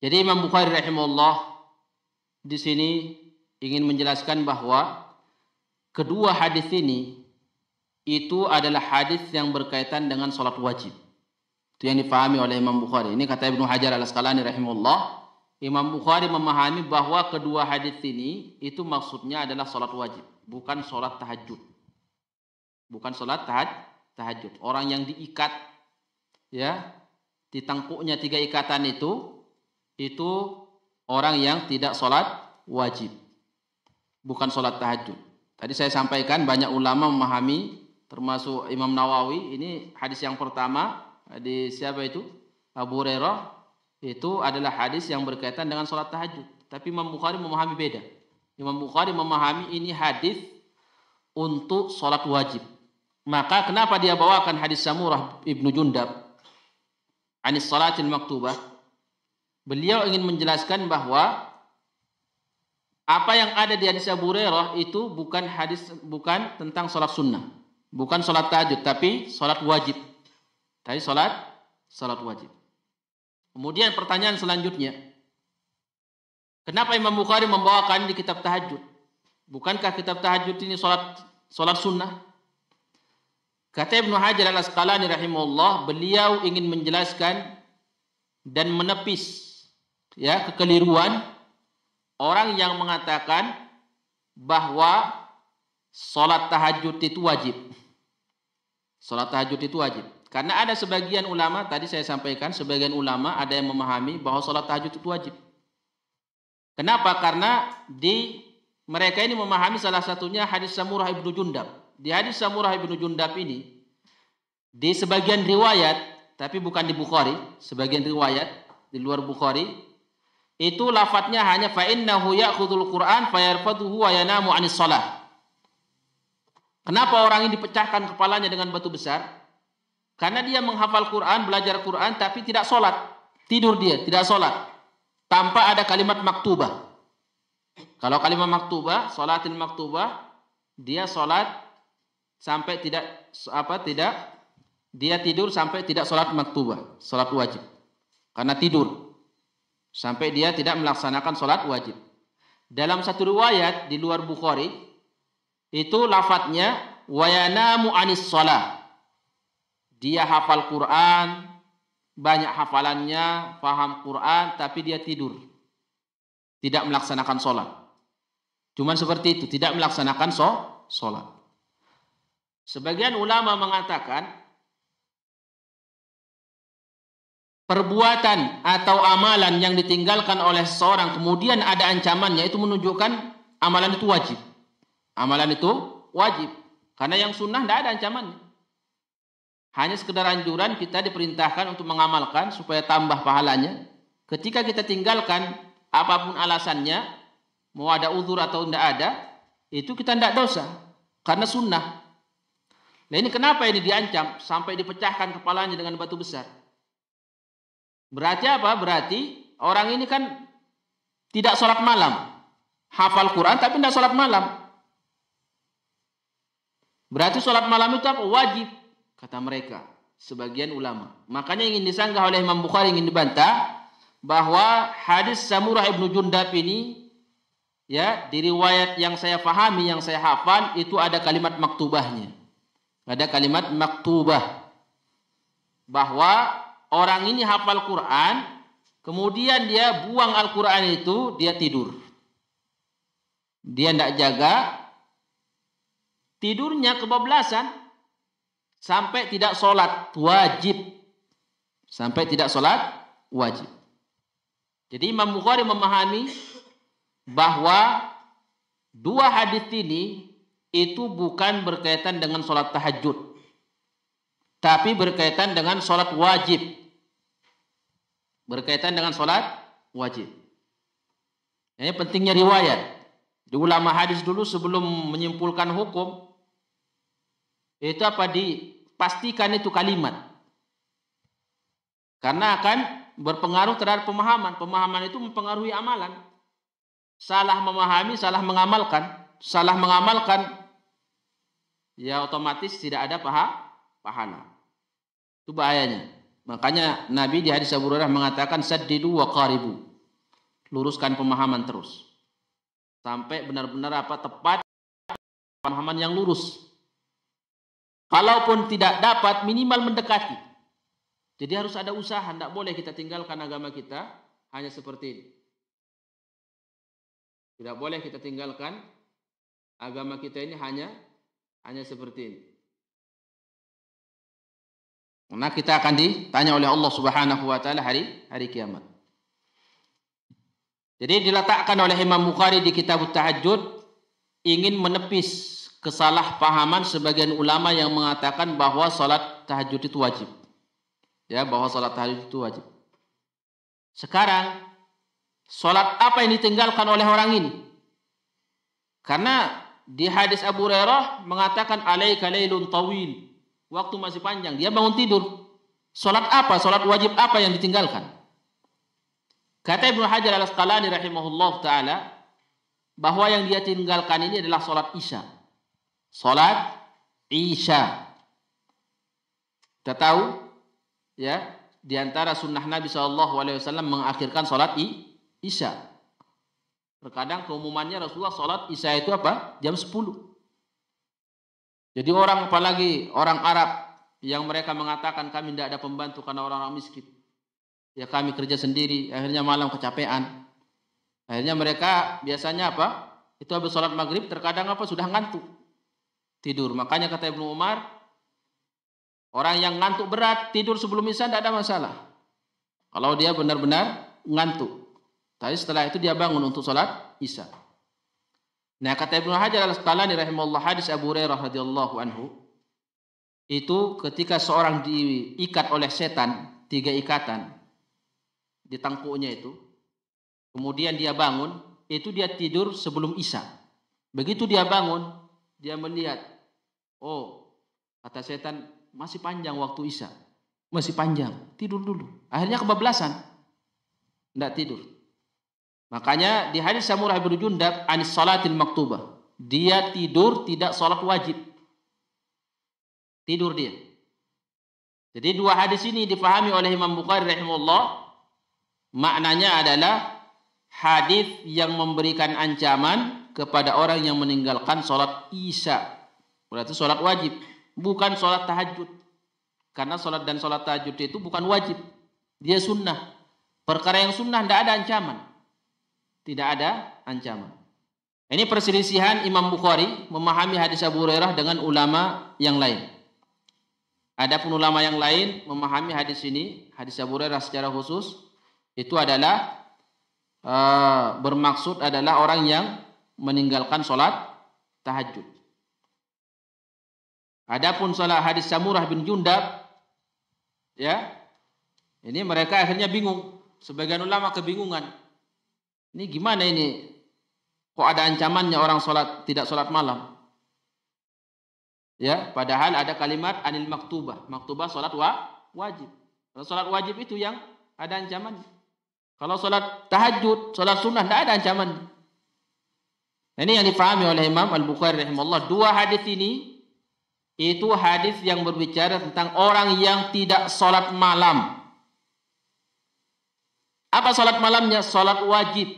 S1: Jadi Imam Bukhari rahimahullah di sini ingin menjelaskan bahwa kedua hadis ini itu adalah hadis yang berkaitan dengan salat wajib. Itu yang dipahami oleh Imam Bukhari. Ini kata Ibnu Hajar Al Asqalani rahimahullah Imam Bukhari memahami bahwa kedua hadis ini itu maksudnya adalah sholat wajib, bukan sholat tahajud. Bukan sholat tahaj, tahajud. Orang yang diikat, ya, ditangkuknya tiga ikatan itu, itu orang yang tidak sholat wajib. Bukan sholat tahajud. Tadi saya sampaikan banyak ulama memahami, termasuk Imam Nawawi, ini hadis yang pertama, hadis siapa itu? Abu Hurairah itu adalah hadis yang berkaitan dengan sholat tahajud. Tapi Imam Bukhari memahami beda. Imam Bukhari memahami ini hadis untuk sholat wajib. Maka kenapa dia bawakan hadis Samurah ibnu Jundab anis Salatin maktubah? Beliau ingin menjelaskan bahwa apa yang ada di hadis Abu Hurairah itu bukan hadis bukan tentang sholat sunnah, bukan sholat tahajud, tapi sholat wajib. Tapi sholat sholat wajib. Kemudian pertanyaan selanjutnya. Kenapa Imam Bukhari membawakan di kitab tahajud? Bukankah kitab tahajud ini salat salat sunnah? Kata Ibnu Hajar Al-Asqalani rahimahullah, beliau ingin menjelaskan dan menepis ya kekeliruan orang yang mengatakan bahwa salat tahajud itu wajib. Salat tahajud itu wajib. Karena ada sebagian ulama, tadi saya sampaikan, sebagian ulama ada yang memahami bahwa sholat tahajud itu wajib. Kenapa? Karena di mereka ini memahami salah satunya hadis Samurah ibnu Jundab. Di hadis Samurah ibnu Jundab ini, di sebagian riwayat, tapi bukan di Bukhari, sebagian riwayat di luar Bukhari, itu lafadznya hanya fa'innahu ya'khudul Qur'an fayarfaduhu wa yanamu anis sholat. Kenapa orang ini dipecahkan kepalanya dengan batu besar? Karena dia menghafal Quran, belajar Quran, tapi tidak sholat. Tidur dia, tidak sholat. Tanpa ada kalimat maktubah. Kalau kalimat maktubah, sholatin maktubah, dia sholat sampai tidak apa tidak dia tidur sampai tidak sholat maktubah, sholat wajib. Karena tidur. Sampai dia tidak melaksanakan sholat wajib. Dalam satu riwayat di luar Bukhari, itu lafadznya wayanamu anis sholat dia hafal Quran, banyak hafalannya, paham Quran, tapi dia tidur. Tidak melaksanakan sholat. Cuman seperti itu, tidak melaksanakan sholat. Sebagian ulama mengatakan, perbuatan atau amalan yang ditinggalkan oleh seorang kemudian ada ancamannya itu menunjukkan amalan itu wajib. Amalan itu wajib. Karena yang sunnah tidak ada ancamannya. Hanya sekedar anjuran kita diperintahkan untuk mengamalkan supaya tambah pahalanya. Ketika kita tinggalkan apapun alasannya, mau ada uzur atau tidak ada, itu kita tidak dosa karena sunnah. Nah ini kenapa ini diancam sampai dipecahkan kepalanya dengan batu besar? Berarti apa? Berarti orang ini kan tidak sholat malam. Hafal Quran tapi tidak sholat malam. Berarti sholat malam itu apa? Wajib kata mereka sebagian ulama. Makanya ingin disanggah oleh Imam Bukhari ingin dibantah bahwa hadis Samurah ibnu Jundab ini ya di riwayat yang saya fahami yang saya hafal itu ada kalimat maktubahnya. Ada kalimat maktubah bahwa orang ini hafal Quran kemudian dia buang Al-Quran itu dia tidur. Dia tidak jaga tidurnya kebablasan Sampai tidak sholat wajib. Sampai tidak sholat wajib. Jadi Imam Bukhari memahami bahwa dua hadis ini itu bukan berkaitan dengan sholat tahajud. Tapi berkaitan dengan sholat wajib. Berkaitan dengan sholat wajib. Ini pentingnya riwayat. Di ulama hadis dulu sebelum menyimpulkan hukum, itu apa di pastikan itu kalimat. Karena akan berpengaruh terhadap pemahaman. Pemahaman itu mempengaruhi amalan. Salah memahami, salah mengamalkan. Salah mengamalkan, ya otomatis tidak ada paha, pahala. Itu bahayanya. Makanya Nabi di hadis Abu Hurairah mengatakan saddidu wa qaribu. Luruskan pemahaman terus. Sampai benar-benar apa tepat pemahaman yang lurus. Kalaupun tidak dapat, minimal mendekati. Jadi harus ada usaha, tidak boleh kita tinggalkan agama kita hanya seperti ini. Tidak boleh kita tinggalkan agama kita ini hanya hanya seperti ini. Karena kita akan ditanya oleh Allah Subhanahu wa taala hari hari kiamat. Jadi diletakkan oleh Imam Bukhari di kitab Tahajjud ingin menepis kesalahpahaman sebagian ulama yang mengatakan bahwa sholat tahajud itu wajib. Ya, bahwa sholat tahajud itu wajib. Sekarang, sholat apa yang ditinggalkan oleh orang ini? Karena di hadis Abu Hurairah mengatakan alaika lailun tawil. Waktu masih panjang, dia bangun tidur. Sholat apa? Sholat wajib apa yang ditinggalkan? Kata Ibnu Hajar al-Asqalani rahimahullah ta'ala, bahwa yang dia tinggalkan ini adalah sholat isya. Salat Isya. Kita tahu ya, di antara sunnah Nabi saw mengakhirkan salat Isya. Terkadang keumumannya Rasulullah salat Isya itu apa? Jam 10. Jadi orang apalagi orang Arab yang mereka mengatakan kami tidak ada pembantu karena orang-orang miskin. Ya kami kerja sendiri, akhirnya malam kecapean. Akhirnya mereka biasanya apa? Itu habis sholat maghrib terkadang apa sudah ngantuk tidur. Makanya kata Ibnu Umar, orang yang ngantuk berat tidur sebelum isya tidak ada masalah. Kalau dia benar-benar ngantuk. Tapi setelah itu dia bangun untuk sholat isya. Nah kata Ibnu Hajar al Asqalani rahimahullah hadis Abu Hurairah radhiyallahu anhu itu ketika seorang diikat oleh setan tiga ikatan di tangkunya itu kemudian dia bangun itu dia tidur sebelum isya begitu dia bangun dia melihat, oh kata setan masih panjang waktu Isa. Masih panjang, tidur dulu. Akhirnya kebablasan. Tidak tidur. Makanya di hadis Samurah bin Jundab anis salatil maktubah. Dia tidur tidak salat wajib. Tidur dia. Jadi dua hadis ini difahami oleh Imam Bukhari rahimahullah. Maknanya adalah hadis yang memberikan ancaman kepada orang yang meninggalkan sholat isya. Berarti sholat wajib, bukan sholat tahajud. Karena sholat dan sholat tahajud itu bukan wajib. Dia sunnah. Perkara yang sunnah tidak ada ancaman. Tidak ada ancaman. Ini perselisihan Imam Bukhari memahami hadis Abu Hurairah dengan ulama yang lain. Adapun ulama yang lain memahami hadis ini, hadis Abu Hurairah secara khusus, itu adalah uh, bermaksud adalah orang yang meninggalkan sholat tahajud. Adapun sholat hadis Samurah bin Jundab, ya, ini mereka akhirnya bingung. Sebagian ulama kebingungan. Ini gimana ini? Kok ada ancamannya orang sholat tidak sholat malam? Ya, padahal ada kalimat anil maktubah. Maktubah sholat wa wajib. Kalau sholat wajib itu yang ada ancaman. Kalau sholat tahajud, sholat sunnah tidak ada ancamannya. Nah, ini yang difahami oleh Imam Al-Bukhari rahimahullah. Dua hadis ini itu hadis yang berbicara tentang orang yang tidak sholat malam. Apa sholat malamnya? Sholat wajib.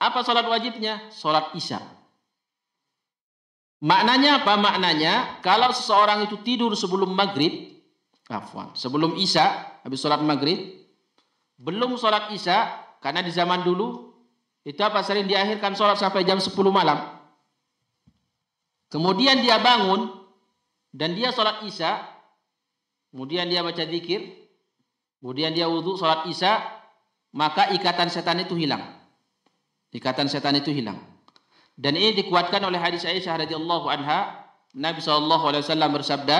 S1: Apa sholat wajibnya? Sholat isya. Maknanya apa? Maknanya kalau seseorang itu tidur sebelum maghrib, afwan, sebelum isya, habis sholat maghrib, belum sholat isya, karena di zaman dulu itu apa sering diakhirkan sholat sampai jam 10 malam. Kemudian dia bangun dan dia sholat isya. Kemudian dia baca zikir. Kemudian dia wudhu sholat isya. Maka ikatan setan itu hilang. Ikatan setan itu hilang. Dan ini dikuatkan oleh hadis Aisyah radhiyallahu anha. Nabi saw bersabda,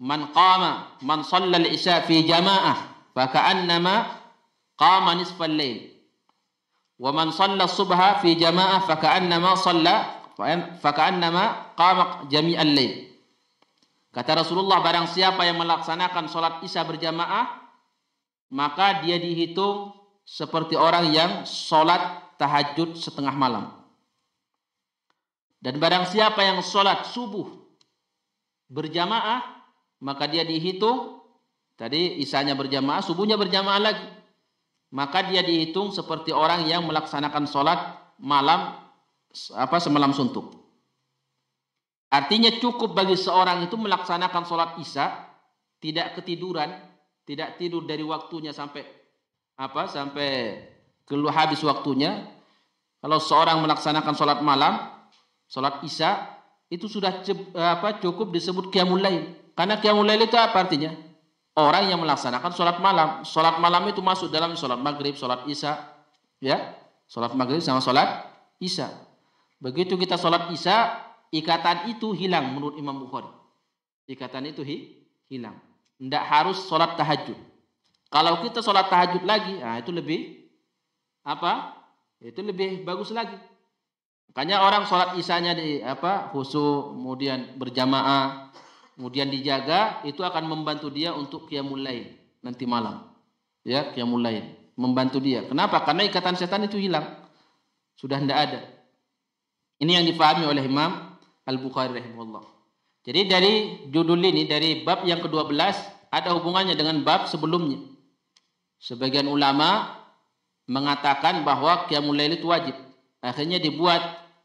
S1: "Man qama man shalla isya fi jamaah, fa ka'annama qama nisfal lail." ومن صلى الصبح في جماعة فكأنما صلى فكأنما قام fa الليل Kata Rasulullah barang siapa yang melaksanakan sholat Isya berjamaah maka dia dihitung seperti orang yang sholat tahajud setengah malam. Dan barang siapa yang sholat subuh berjamaah, maka dia dihitung, tadi isanya berjamaah, subuhnya berjamaah lagi maka dia dihitung seperti orang yang melaksanakan sholat malam apa semalam suntuk. Artinya cukup bagi seorang itu melaksanakan sholat isya, tidak ketiduran, tidak tidur dari waktunya sampai apa sampai keluar habis waktunya. Kalau seorang melaksanakan sholat malam, sholat isya itu sudah apa cukup disebut kiamulai. Karena kiamulai itu apa artinya? orang yang melaksanakan sholat malam. Sholat malam itu masuk dalam sholat maghrib, sholat isya, ya, sholat maghrib sama sholat isya. Begitu kita sholat isya, ikatan itu hilang menurut Imam Bukhari. Ikatan itu hi, hilang. Tidak harus sholat tahajud. Kalau kita sholat tahajud lagi, nah itu lebih apa? Itu lebih bagus lagi. Makanya orang sholat isanya di apa khusus kemudian berjamaah kemudian dijaga itu akan membantu dia untuk qiyamul lain nanti malam. Ya, qiyamul lain membantu dia. Kenapa? Karena ikatan setan itu hilang. Sudah tidak ada. Ini yang dipahami oleh Imam Al-Bukhari rahimahullah. Jadi dari judul ini dari bab yang ke-12 ada hubungannya dengan bab sebelumnya. Sebagian ulama mengatakan bahwa qiyamul lail itu wajib. Akhirnya dibuat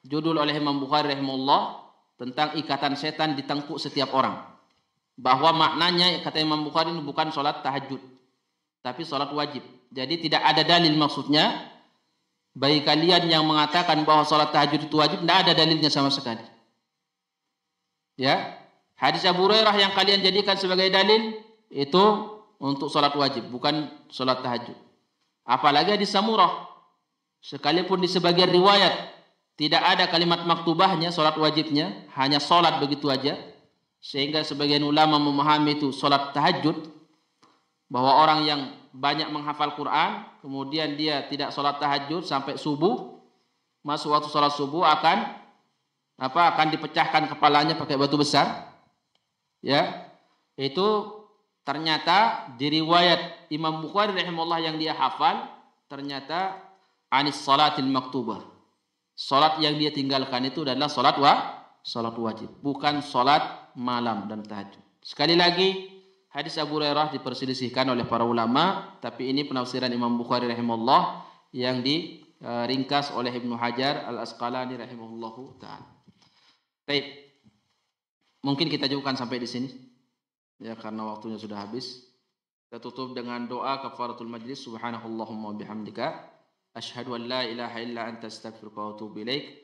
S1: judul oleh Imam Bukhari rahimahullah tentang ikatan setan ditengkuk setiap orang. Bahwa maknanya kata Imam Bukhari ini bukan sholat tahajud, tapi sholat wajib. Jadi tidak ada dalil maksudnya bagi kalian yang mengatakan bahwa sholat tahajud itu wajib, tidak ada dalilnya sama sekali. Ya, hadis Abu Hurairah yang kalian jadikan sebagai dalil itu untuk sholat wajib, bukan sholat tahajud. Apalagi di Samurah, sekalipun di sebagian riwayat tidak ada kalimat maktubahnya, sholat wajibnya, hanya sholat begitu aja. Sehingga sebagian ulama memahami itu sholat tahajud, bahwa orang yang banyak menghafal Quran, kemudian dia tidak sholat tahajud sampai subuh, masuk waktu sholat subuh akan apa akan dipecahkan kepalanya pakai batu besar. Ya, itu ternyata di riwayat Imam Bukhari rahimahullah yang dia hafal ternyata anis salatil maktubah Salat yang dia tinggalkan itu adalah salat wa salat wajib, bukan salat malam dan tahajud. Sekali lagi, hadis Abu Hurairah diperselisihkan oleh para ulama, tapi ini penafsiran Imam Bukhari rahimahullah yang diringkas oleh Ibnu Hajar Al-Asqalani rahimahullahu taala. Baik. Mungkin kita cukupkan sampai di sini. Ya karena waktunya sudah habis. Kita tutup dengan doa kafaratul majlis subhanallahumma bihamdika أشهد أن لا إله إلا أنت أستغفرك وأتوب
S2: إليك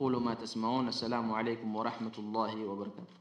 S2: قولوا ما تسمعون السلام عليكم ورحمة الله وبركاته